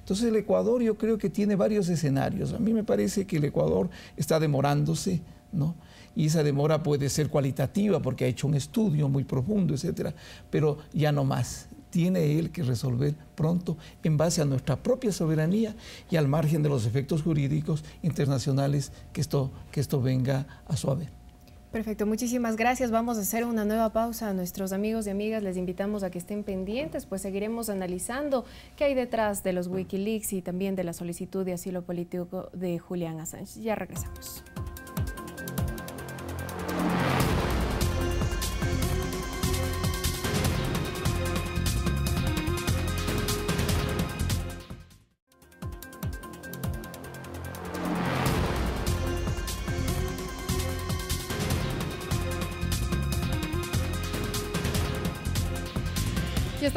Entonces el Ecuador yo creo que tiene varios escenarios. A mí me parece que el Ecuador está demorándose, ¿no? y esa demora puede ser cualitativa porque ha hecho un estudio muy profundo, etcétera, pero ya no más tiene él que resolver pronto en base a nuestra propia soberanía y al margen de los efectos jurídicos internacionales que esto, que esto venga a suave. Perfecto, muchísimas gracias. Vamos a hacer una nueva pausa a nuestros amigos y amigas. Les invitamos a que estén pendientes, pues seguiremos analizando qué hay detrás de los Wikileaks y también de la solicitud de asilo político de Julián Assange. Ya regresamos.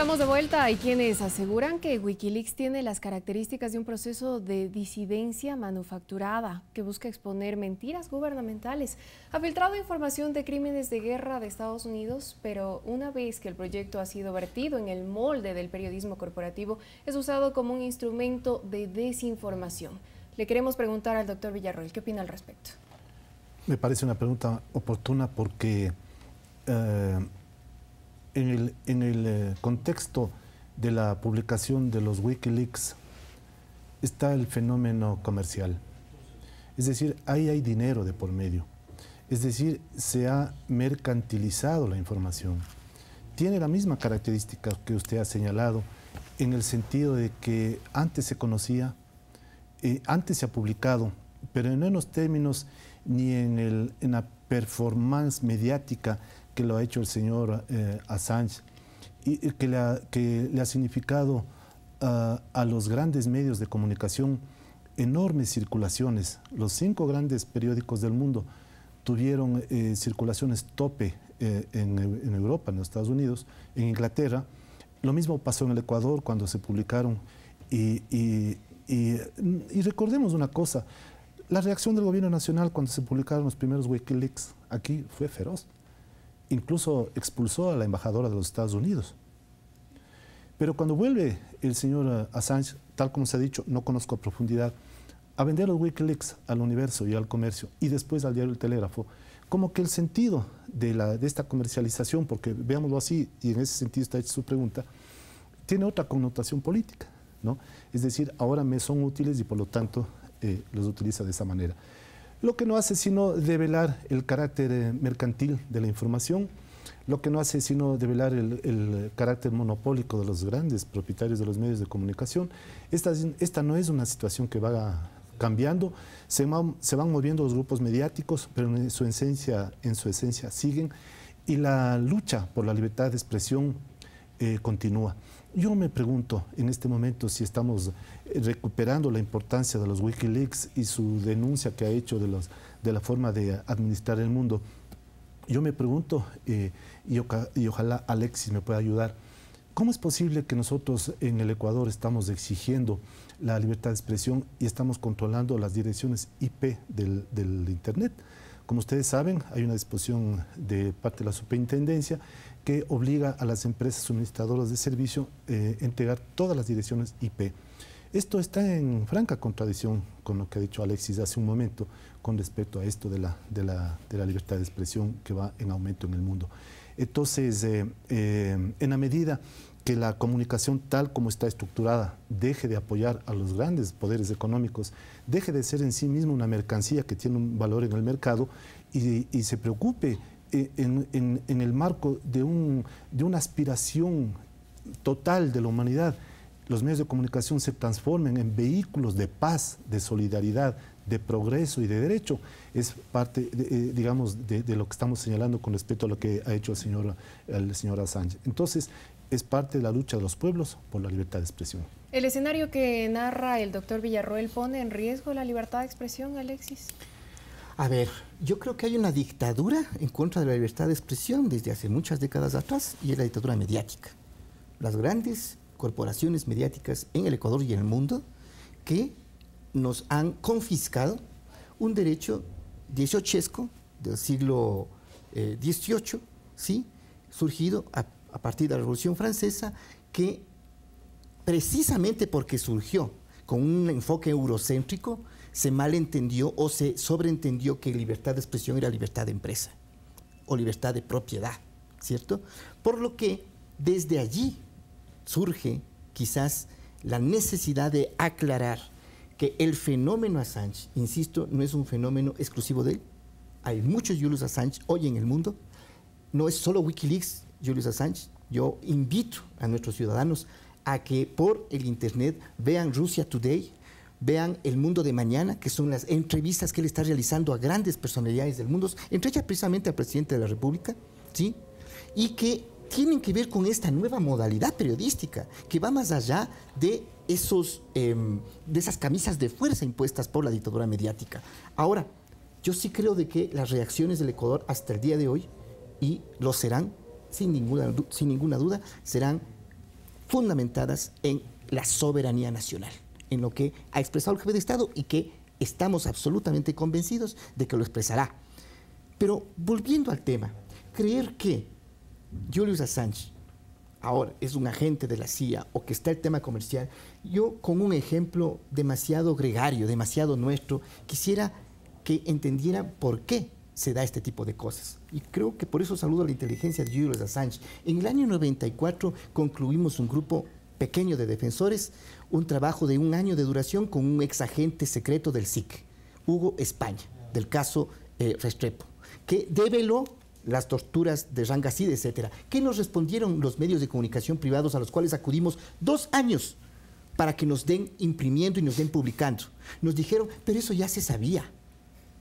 estamos de vuelta. Hay quienes aseguran que Wikileaks tiene las características de un proceso de disidencia manufacturada que busca exponer mentiras gubernamentales. Ha filtrado información de crímenes de guerra de Estados Unidos, pero una vez que el proyecto ha sido vertido en el molde del periodismo corporativo, es usado como un instrumento de desinformación. Le queremos preguntar al doctor Villarroel, ¿qué opina al respecto? Me parece una pregunta oportuna porque... Eh, en el, eh, contexto de la publicación de los Wikileaks está el fenómeno comercial. Es decir, ahí hay dinero de por medio. Es decir, se ha mercantilizado la información. Tiene la misma característica que usted ha señalado, en el sentido de que antes se conocía, eh, antes se ha publicado, pero no en los términos ni en, el, en la performance mediática que lo ha hecho el señor eh, Assange y, que, le ha, significado ah, a los grandes medios de comunicación enormes circulaciones. Los cinco grandes periódicos del mundo tuvieron eh, circulaciones tope eh, en, Europa, en Estados Unidos, en Inglaterra. Lo mismo pasó en el Ecuador cuando se publicaron. y recordemos una cosa, la reacción del gobierno nacional cuando se publicaron los primeros Wikileaks aquí fue feroz incluso expulsó a la embajadora de los Estados Unidos. Pero cuando vuelve el señor Assange, tal como se ha dicho, no conozco a profundidad, a vender los Wikileaks al universo y al comercio y después al diario El Telégrafo, como que el sentido de, esta comercialización, porque veámoslo así, y en ese sentido está hecha su pregunta, tiene otra connotación política. ¿no? Es decir, ahora me son útiles y por lo tanto eh, los utiliza de esa manera lo que no hace sino develar el carácter eh, mercantil de la información, lo que no hace sino develar el, carácter monopólico de los grandes propietarios de los medios de comunicación. Esta, esta no es una situación que va cambiando, se, van moviendo los grupos mediáticos, pero en su esencia, en su esencia siguen, y la lucha por la libertad de expresión eh, continúa. Yo me pregunto en este momento si estamos eh, recuperando la importancia de los Wikileaks y su denuncia que ha hecho de, los, de la forma de administrar el mundo. Yo me pregunto, eh, y, ojalá Alexis me pueda ayudar, ¿cómo es posible que nosotros en el Ecuador estamos exigiendo la libertad de expresión y estamos controlando las direcciones IP del, del Internet? Como ustedes saben, hay una disposición de parte de la superintendencia que obliga a las empresas suministradoras de servicio a eh, entregar todas las direcciones IP. Esto está en franca contradicción con lo que ha dicho Alexis hace un momento con respecto a esto de la, de la, libertad de expresión que va en aumento en el mundo. Entonces, eh, eh, en la medida que la comunicación tal como está estructurada deje de apoyar a los grandes poderes económicos, deje de ser en sí mismo una mercancía que tiene un valor en el mercado y se preocupe en, el marco de, un, de una aspiración total de la humanidad, los medios de comunicación se transformen en vehículos de paz, de solidaridad, de progreso y de derecho, es parte, eh, digamos, de, lo que estamos señalando con respecto a lo que ha hecho el señor, el señor Assange. Entonces, es parte de la lucha de los pueblos por la libertad de expresión. ¿El escenario que narra el doctor Villarroel pone en riesgo la libertad de expresión, Alexis? A ver, yo creo que hay una dictadura en contra de la libertad de expresión desde hace muchas décadas atrás y es la dictadura mediática. Las grandes corporaciones mediáticas en el Ecuador y en el mundo que nos han confiscado un derecho dieciochesco del siglo XVIII, eh, ¿sí? surgido a partir de la Revolución Francesa, que precisamente porque surgió con un enfoque eurocéntrico, se malentendió o se sobreentendió que libertad de expresión era libertad de empresa o libertad de propiedad, ¿cierto? Por lo que desde allí surge quizás la necesidad de aclarar que el fenómeno Assange, insisto, no es un fenómeno exclusivo de él. Hay muchos Julius Assange hoy en el mundo. No es solo Wikileaks Julius Assange. Yo invito a nuestros ciudadanos a que por el Internet vean Rusia Today, vean El Mundo de Mañana, que son las entrevistas que él está realizando a grandes personalidades del mundo, entre ellas precisamente al presidente de la República, ¿sí? Y que tienen que ver con esta nueva modalidad periodística que va más allá de, esos, em, de esas camisas de fuerza impuestas por la dictadura mediática. Ahora, yo sí creo de que las reacciones del Ecuador hasta el día de hoy, y lo serán sin ninguna, sin ninguna duda, serán fundamentadas en la soberanía nacional en lo que ha expresado el jefe de Estado y que estamos absolutamente convencidos de que lo expresará. Pero volviendo al tema, creer que Julius Assange ahora es un agente de la CIA o que está el tema comercial, yo con un ejemplo demasiado gregario, demasiado nuestro, quisiera que entendiera por qué se da este tipo de cosas. Y creo que por eso saludo a la inteligencia de Julius Assange. En el año 94 concluimos un grupo pequeño de defensores un trabajo de un año de duración con un ex agente secreto del SIC, Hugo España, del caso eh, Restrepo, que develó las torturas de Rangasid, etcétera. ¿Qué nos respondieron los medios de comunicación privados a los cuales acudimos dos años para que nos den imprimiendo y nos den publicando? Nos dijeron, pero eso ya se sabía.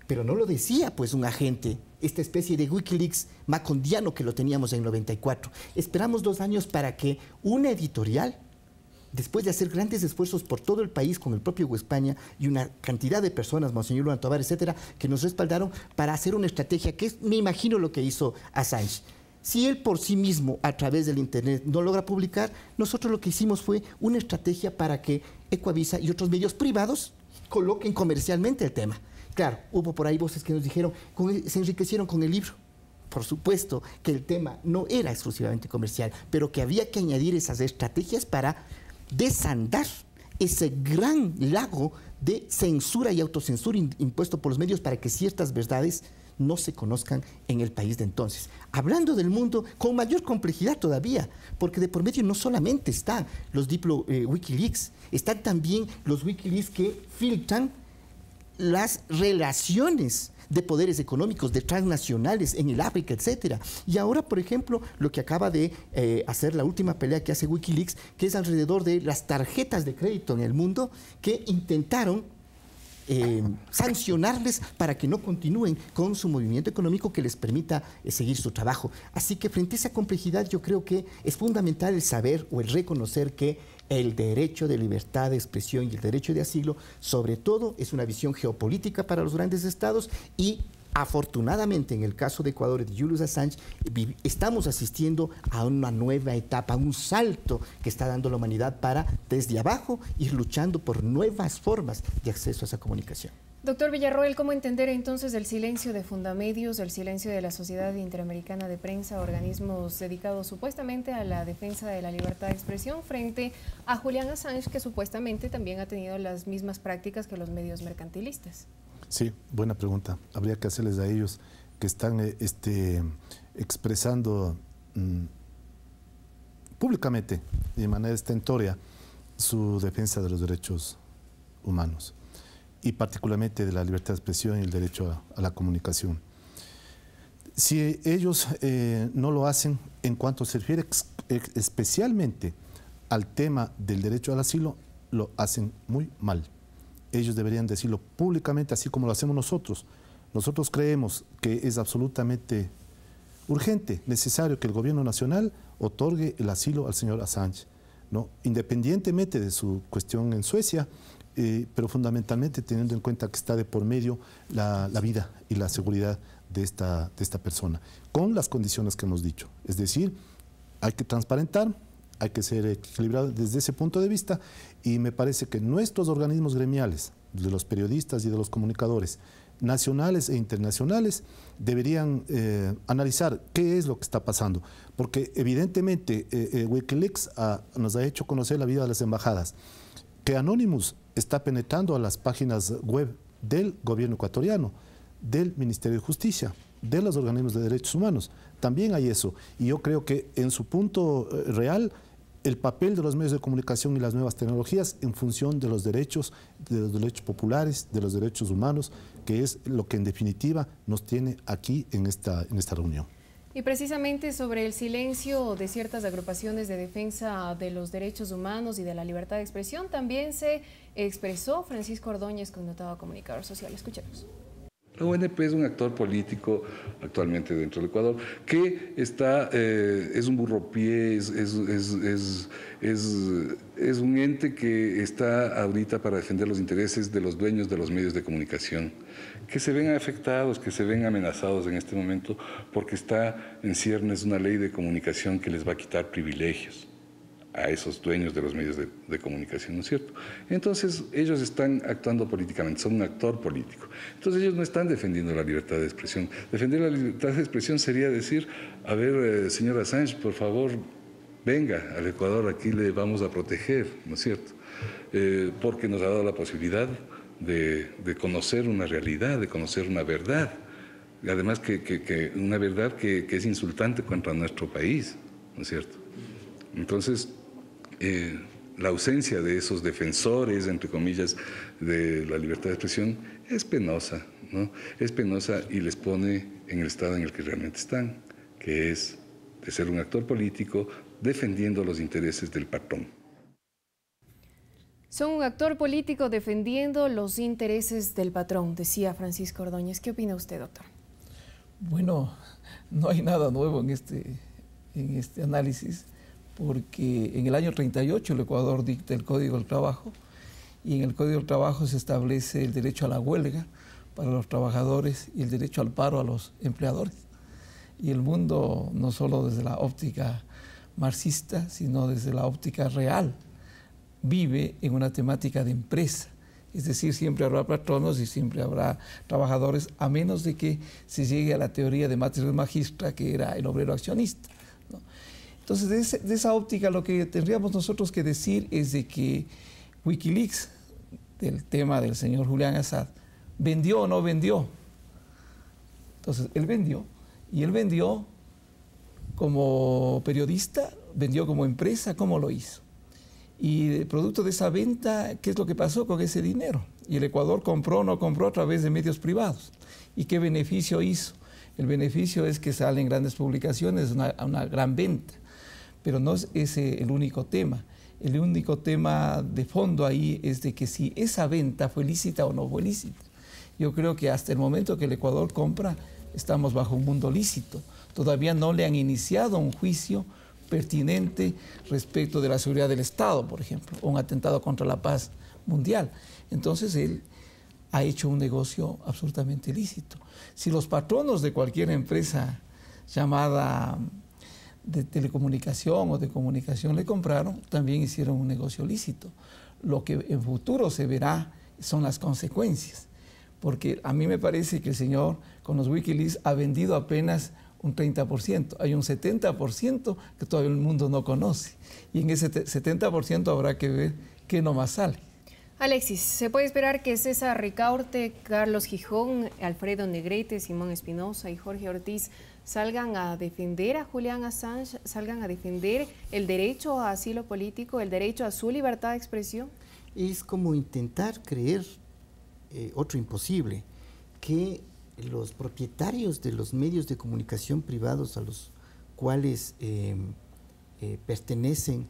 Pero no lo decía pues un agente, esta especie de Wikileaks macondiano que lo teníamos en 94. Esperamos dos años para que una editorial después de hacer grandes esfuerzos por todo el país con el propio España y una cantidad de personas, Monseñor Luan Tobar, etcétera, que nos respaldaron para hacer una estrategia que es, me imagino, lo que hizo Assange. Si él por sí mismo, a través del Internet, no logra publicar, nosotros lo que hicimos fue una estrategia para que Ecoavisa y otros medios privados coloquen comercialmente el tema. Claro, hubo por ahí voces que nos dijeron, se enriquecieron con el libro por supuesto que el tema no era exclusivamente comercial, pero que había que añadir esas estrategias para desandar ese gran lago de censura y autocensura impuesto por los medios para que ciertas verdades no se conozcan en el país de entonces. Hablando del mundo con mayor complejidad todavía, porque de por medio no solamente están los eh, Wikileaks, están también los Wikileaks que filtran las relaciones de poderes económicos, de transnacionales en el África, etc. Y ahora, por ejemplo, lo que acaba de eh, hacer la última pelea que hace Wikileaks, que es alrededor de las tarjetas de crédito en el mundo que intentaron eh, sancionarles para que no continúen con su movimiento económico que les permita eh, seguir su trabajo. Así que frente a esa complejidad yo creo que es fundamental el saber o el reconocer que el derecho de libertad de expresión y el derecho de asilo, sobre todo es una visión geopolítica para los grandes estados y afortunadamente en el caso de Ecuador y de Julius Assange estamos asistiendo a una nueva etapa, un salto que está dando la humanidad para desde abajo ir luchando por nuevas formas de acceso a esa comunicación. Doctor Villarroel, ¿cómo entender entonces el silencio de Fundamedios, el silencio de la Sociedad Interamericana de Prensa, organismos dedicados supuestamente a la defensa de la libertad de expresión frente a Julián Assange, que supuestamente también ha tenido las mismas prácticas que los medios mercantilistas? Sí, buena pregunta. Habría que hacerles a ellos que están eh, este, expresando mm, públicamente y de manera estentoria su defensa de los derechos humanos y particularmente de la libertad de expresión y el derecho a, la comunicación. Si ellos eh, no lo hacen en cuanto se refiere especialmente al tema del derecho al asilo, lo hacen muy mal. Ellos deberían decirlo públicamente, así como lo hacemos nosotros. Nosotros creemos que es absolutamente urgente, necesario que el gobierno nacional otorgue el asilo al señor Assange. ¿no? Independientemente de su cuestión en Suecia, eh, pero fundamentalmente teniendo en cuenta que está de por medio la, vida y la seguridad de esta, de esta persona, con las condiciones que hemos dicho. Es decir, hay que transparentar, hay que ser equilibrado desde ese punto de vista y me parece que nuestros organismos gremiales, de los periodistas y de los comunicadores, nacionales e internacionales, deberían eh, analizar qué es lo que está pasando, porque evidentemente eh, Wikileaks ah, nos ha hecho conocer la vida de las embajadas, que Anonymous está penetrando a las páginas web del gobierno ecuatoriano, del Ministerio de Justicia, de los organismos de derechos humanos. También hay eso. Y yo creo que en su punto eh, real, el papel de los medios de comunicación y las nuevas tecnologías en función de los derechos, de los derechos populares, de los derechos humanos, que es lo que en definitiva nos tiene aquí en esta, en esta reunión. Y precisamente sobre el silencio de ciertas agrupaciones de defensa de los derechos humanos y de la libertad de expresión, también se expresó Francisco Ordóñez, connotado comunicador social. Escuchemos. La UNP es un actor político actualmente dentro del Ecuador que está, eh, es un burropié, es, es, un ente que está ahorita para defender los intereses de los dueños de los medios de comunicación, que se ven afectados, que se ven amenazados en este momento porque está en ciernes una ley de comunicación que les va a quitar privilegios a esos dueños de los medios de, comunicación, ¿no es cierto? Entonces ellos están actuando políticamente, son un actor político. Entonces ellos no están defendiendo la libertad de expresión. Defender la libertad de expresión sería decir, a ver, eh, señora Sánchez, Assange, por favor, venga al Ecuador, aquí le vamos a proteger, ¿no es cierto? Eh, porque nos ha dado la posibilidad de, conocer una realidad, de conocer una verdad además que, una verdad que, que, es insultante contra nuestro país, ¿no es cierto? Entonces, eh, la ausencia de esos defensores, entre comillas, de la libertad de expresión es penosa, ¿no? Es penosa y les pone en el estado en el que realmente están, que es de ser un actor político defendiendo los intereses del patrón. Son un actor político defendiendo los intereses del patrón, decía Francisco Ordóñez. ¿Qué opina usted, doctor? Bueno, no hay nada nuevo en este, en este análisis porque en el año 38 el Ecuador dicta el Código del Trabajo y en el Código del Trabajo se establece el derecho a la huelga para los trabajadores y el derecho al paro a los empleadores. Y el mundo, no solo desde la óptica marxista, sino desde la óptica real, vive en una temática de empresa. Es decir, siempre habrá patronos y siempre habrá trabajadores, a menos de que se llegue a la teoría de Matrix Magistra, que era el obrero accionista. Entonces, de, esa óptica lo que tendríamos nosotros que decir es de que Wikileaks, del tema del señor Julián Assad, vendió o no vendió. Entonces, él vendió. Y él vendió como periodista, vendió como empresa, ¿cómo lo hizo? Y producto de esa venta, ¿qué es lo que pasó con ese dinero? Y el Ecuador compró o no compró a través de medios privados. ¿Y qué beneficio hizo? El beneficio es que salen grandes publicaciones, una gran venta. Pero no es ese eh, el único tema. El único tema de fondo ahí es de que si esa venta fue lícita o no fue lícita. Yo creo que hasta el momento que el Ecuador compra, estamos bajo un mundo lícito. Todavía no le han iniciado un juicio pertinente respecto de la seguridad del Estado, por ejemplo, o un atentado contra la paz mundial. Entonces él ha hecho un negocio absolutamente lícito. Si los patronos de cualquier empresa llamada de telecomunicación o de comunicación le compraron, también hicieron un negocio lícito. Lo que en futuro se verá son las consecuencias, porque a mí me parece que el señor con los Wikileaks ha vendido apenas un 30%, hay un 70% que todavía el mundo no conoce, y en ese 70% habrá que ver qué nomás sale. Alexis, ¿se puede esperar que César Ricaurte, Carlos Gijón, Alfredo Negrete, Simón Espinosa y Jorge Ortiz salgan a defender a Julián Assange, salgan a defender el derecho a asilo político, el derecho a su libertad de expresión? Es como intentar creer eh, otro imposible, que los propietarios de los medios de comunicación privados a los cuales em, eh, pertenecen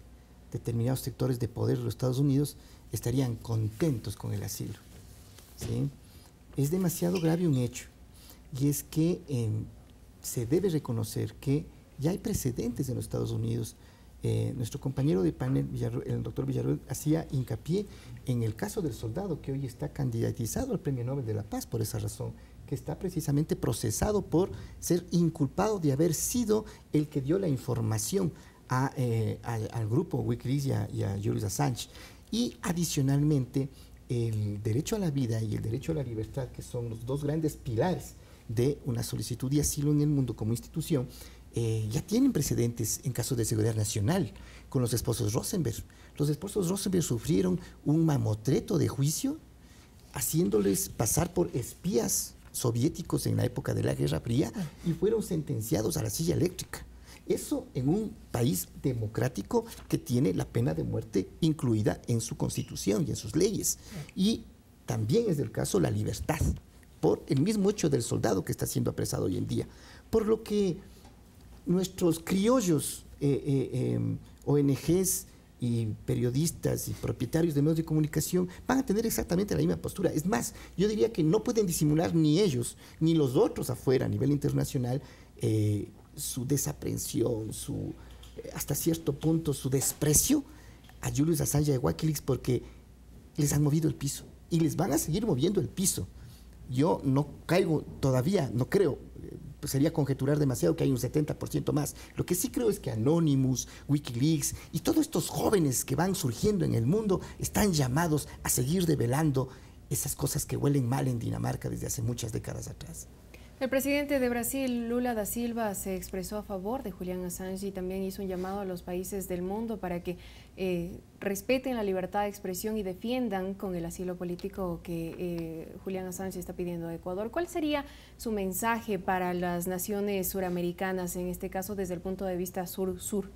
determinados sectores de poder de los Estados Unidos estarían contentos con el asilo. ¿sí? Es demasiado grave un hecho, y es que em, se debe reconocer que ya hay precedentes en los Estados Unidos. Eh, nuestro compañero de panel, el doctor Villarroel, hacía hincapié en el caso del soldado que hoy está candidatizado al Premio Nobel de la Paz por esa razón, que está precisamente procesado por ser inculpado de haber sido el que dio la información eh, al, grupo Wikileaks y a, y a Julius Assange. Y adicionalmente, el derecho a la vida y el derecho a la libertad, que son los dos grandes pilares de una solicitud de asilo en el mundo como institución, eh, ya tienen precedentes en casos de seguridad nacional con los esposos Rosenberg. Los esposos Rosenberg sufrieron un mamotreto de juicio haciéndoles pasar por espías soviéticos en la época de la Guerra Fría y fueron sentenciados a la silla eléctrica. Eso en un país democrático que tiene la pena de muerte incluida en su constitución y en sus leyes. Y también es el caso la libertad por el mismo hecho del soldado que está siendo apresado hoy en día. Por lo que nuestros criollos, eh, eh, eh, ONGs y periodistas y propietarios de medios de comunicación van a tener exactamente la misma postura. Es más, yo diría que no pueden disimular ni ellos ni los otros afuera a nivel internacional su desaprensión, hasta cierto punto su desprecio a Julius Assange y a porque les han movido el piso y les van a seguir moviendo el piso yo no caigo todavía, no creo. Eh, pues sería conjeturar demasiado que hay un 70% más. Lo que sí creo es que Anonymous, Wikileaks y todos estos jóvenes que van surgiendo en el mundo están llamados a seguir develando esas cosas que huelen mal en Dinamarca desde hace muchas décadas atrás. El presidente de Brasil, Lula da Silva, se expresó a favor de Julián Assange y también hizo un llamado a los países del mundo para que eh, respeten la libertad de expresión y defiendan con el asilo político que eh, Julián Julian Assange está pidiendo a Ecuador. ¿Cuál sería su mensaje para las naciones suramericanas, en este caso desde el punto de vista sur-sur?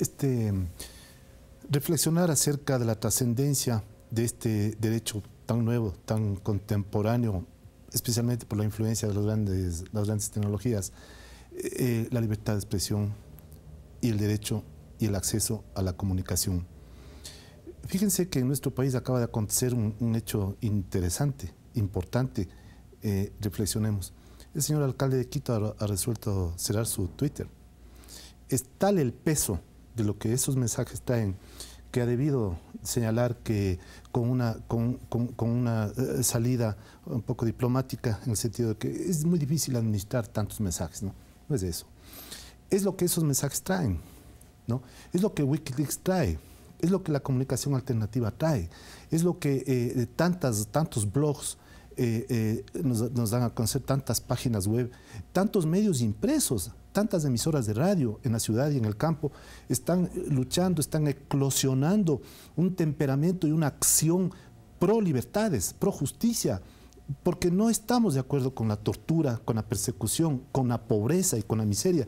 Este, reflexionar acerca de la trascendencia de este derecho tan nuevo, tan contemporáneo especialmente por la influencia de las grandes, las grandes tecnologías, eh, eh, la libertad de expresión y el derecho y el acceso a la comunicación. Fíjense que en nuestro país acaba de acontecer un, hecho interesante, importante. Eh, reflexionemos. El señor alcalde de Quito ha, ha resuelto cerrar su Twitter. Es tal el peso de lo que esos mensajes traen que ha debido señalar que con una, con, una eh, salida un poco diplomática, en el sentido de que es muy difícil administrar tantos mensajes, ¿no? No es eso. Es lo que esos mensajes traen, ¿no? Es lo que Wikileaks trae, es lo que la comunicación alternativa trae, es lo que eh, tantas, tantos blogs eh, nos dan a conocer, tantas páginas web, tantos medios impresos tantas emisoras de radio en la ciudad y en el campo están eh, luchando, están eclosionando un temperamento y una acción pro libertades, pro justicia, porque no estamos de acuerdo con la tortura, con la persecución, con la pobreza y con la miseria.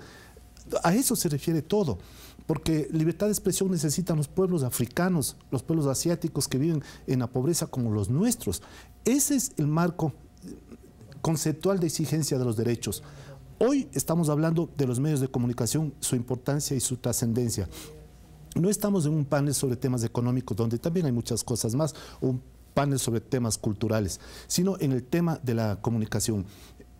A eso se refiere todo, porque libertad de expresión necesitan los pueblos africanos, los pueblos asiáticos que viven en la pobreza como los nuestros. Ese es el marco eh, conceptual de exigencia de los derechos. Hoy estamos hablando de los medios de comunicación, su importancia y su trascendencia. No estamos en un panel sobre temas económicos, donde también hay muchas cosas más, un panel sobre temas culturales, sino en el tema de la comunicación.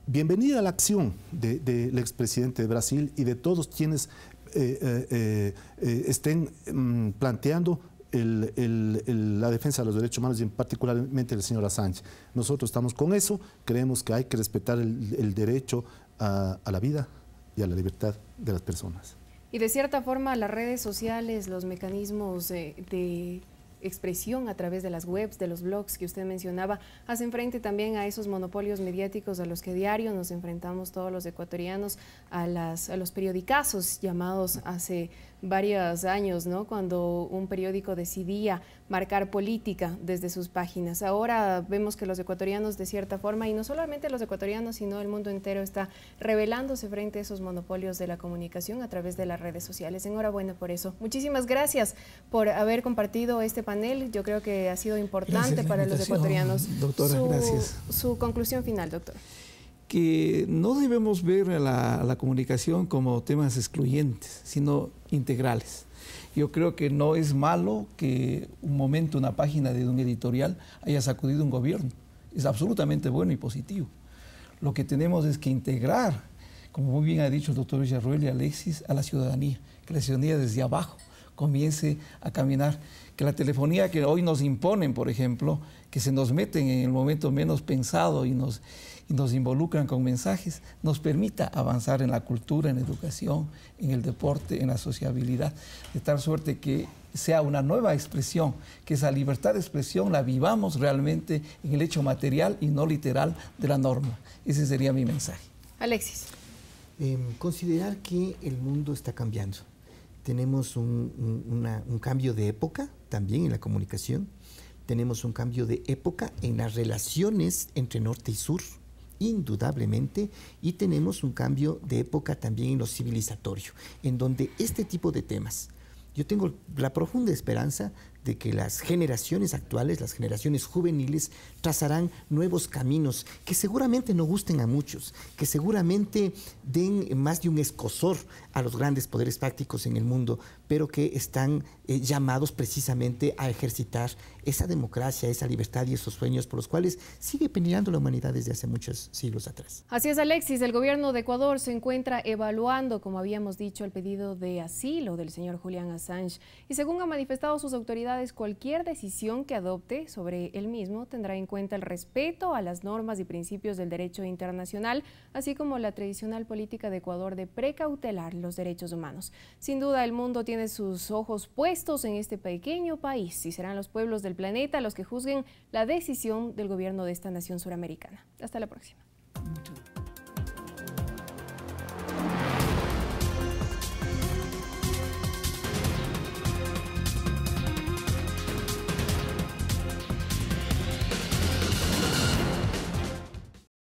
Bienvenida a la acción del expresidente de Brasil y de todos quienes eh, eh, eh, estén mm, planteando la defensa de los derechos humanos y particularmente el señor Assange. Nosotros estamos con eso, creemos que hay que respetar el, derecho a, la vida y a la libertad de las personas. Y de cierta forma las redes sociales, los mecanismos de, expresión a través de las webs, de los blogs que usted mencionaba, hacen frente también a esos monopolios mediáticos a los que diario nos enfrentamos todos los ecuatorianos, a, las, a los periodicazos llamados hace varios años, ¿no? Cuando un periódico decidía marcar política desde sus páginas. Ahora vemos que los ecuatorianos, de cierta forma, y no solamente los ecuatorianos, sino el mundo entero está revelándose frente a esos monopolios de la comunicación a través de las redes sociales. Enhorabuena por eso. Muchísimas gracias por haber compartido este panel. Yo creo que ha sido importante para los ecuatorianos. Doctora, gracias. Su conclusión final, doctor que no debemos ver la, la comunicación como temas excluyentes, sino integrales. Yo creo que no es malo que un momento, una página de un editorial haya sacudido un gobierno. Es absolutamente bueno y positivo. Lo que tenemos es que integrar, como muy bien ha dicho el doctor Villarroel y Alexis, a la ciudadanía, que la ciudadanía desde abajo comience a caminar. Que la telefonía que hoy nos imponen, por ejemplo, que se nos meten en el momento menos pensado y nos nos involucran con mensajes, nos permita avanzar en la cultura, en la educación, en el deporte, en la sociabilidad, de tal suerte que sea una nueva expresión, que esa libertad de expresión la vivamos realmente en el hecho material y no literal de la norma. Ese sería mi mensaje. Alexis. Em, considerar que el mundo está cambiando. Tenemos un cambio de época también en la comunicación tenemos un cambio de época en las relaciones entre norte y sur indudablemente, y tenemos un cambio de época también en lo civilizatorio, en donde este tipo de temas, yo tengo la profunda esperanza de que las generaciones actuales, las generaciones juveniles, trazarán nuevos caminos que seguramente no gusten a muchos, que seguramente den más de un escosor a los grandes poderes prácticos en el mundo, pero que están eh, llamados precisamente a ejercitar esa democracia, esa libertad y esos sueños por los cuales sigue peleando la humanidad desde hace muchos siglos atrás. Así es, Alexis. El gobierno de Ecuador se encuentra evaluando, como habíamos dicho, el pedido de asilo del señor julián Assange. Y según han manifestado sus autoridades, cualquier decisión que adopte sobre él mismo tendrá en cuenta cuenta el respeto a las normas y principios del derecho internacional, así como la tradicional política de Ecuador de precautelar los derechos humanos. Sin duda, el mundo tiene sus ojos puestos en este pequeño país y serán los pueblos del planeta los que juzguen la decisión del gobierno de esta nación suramericana. Hasta la próxima.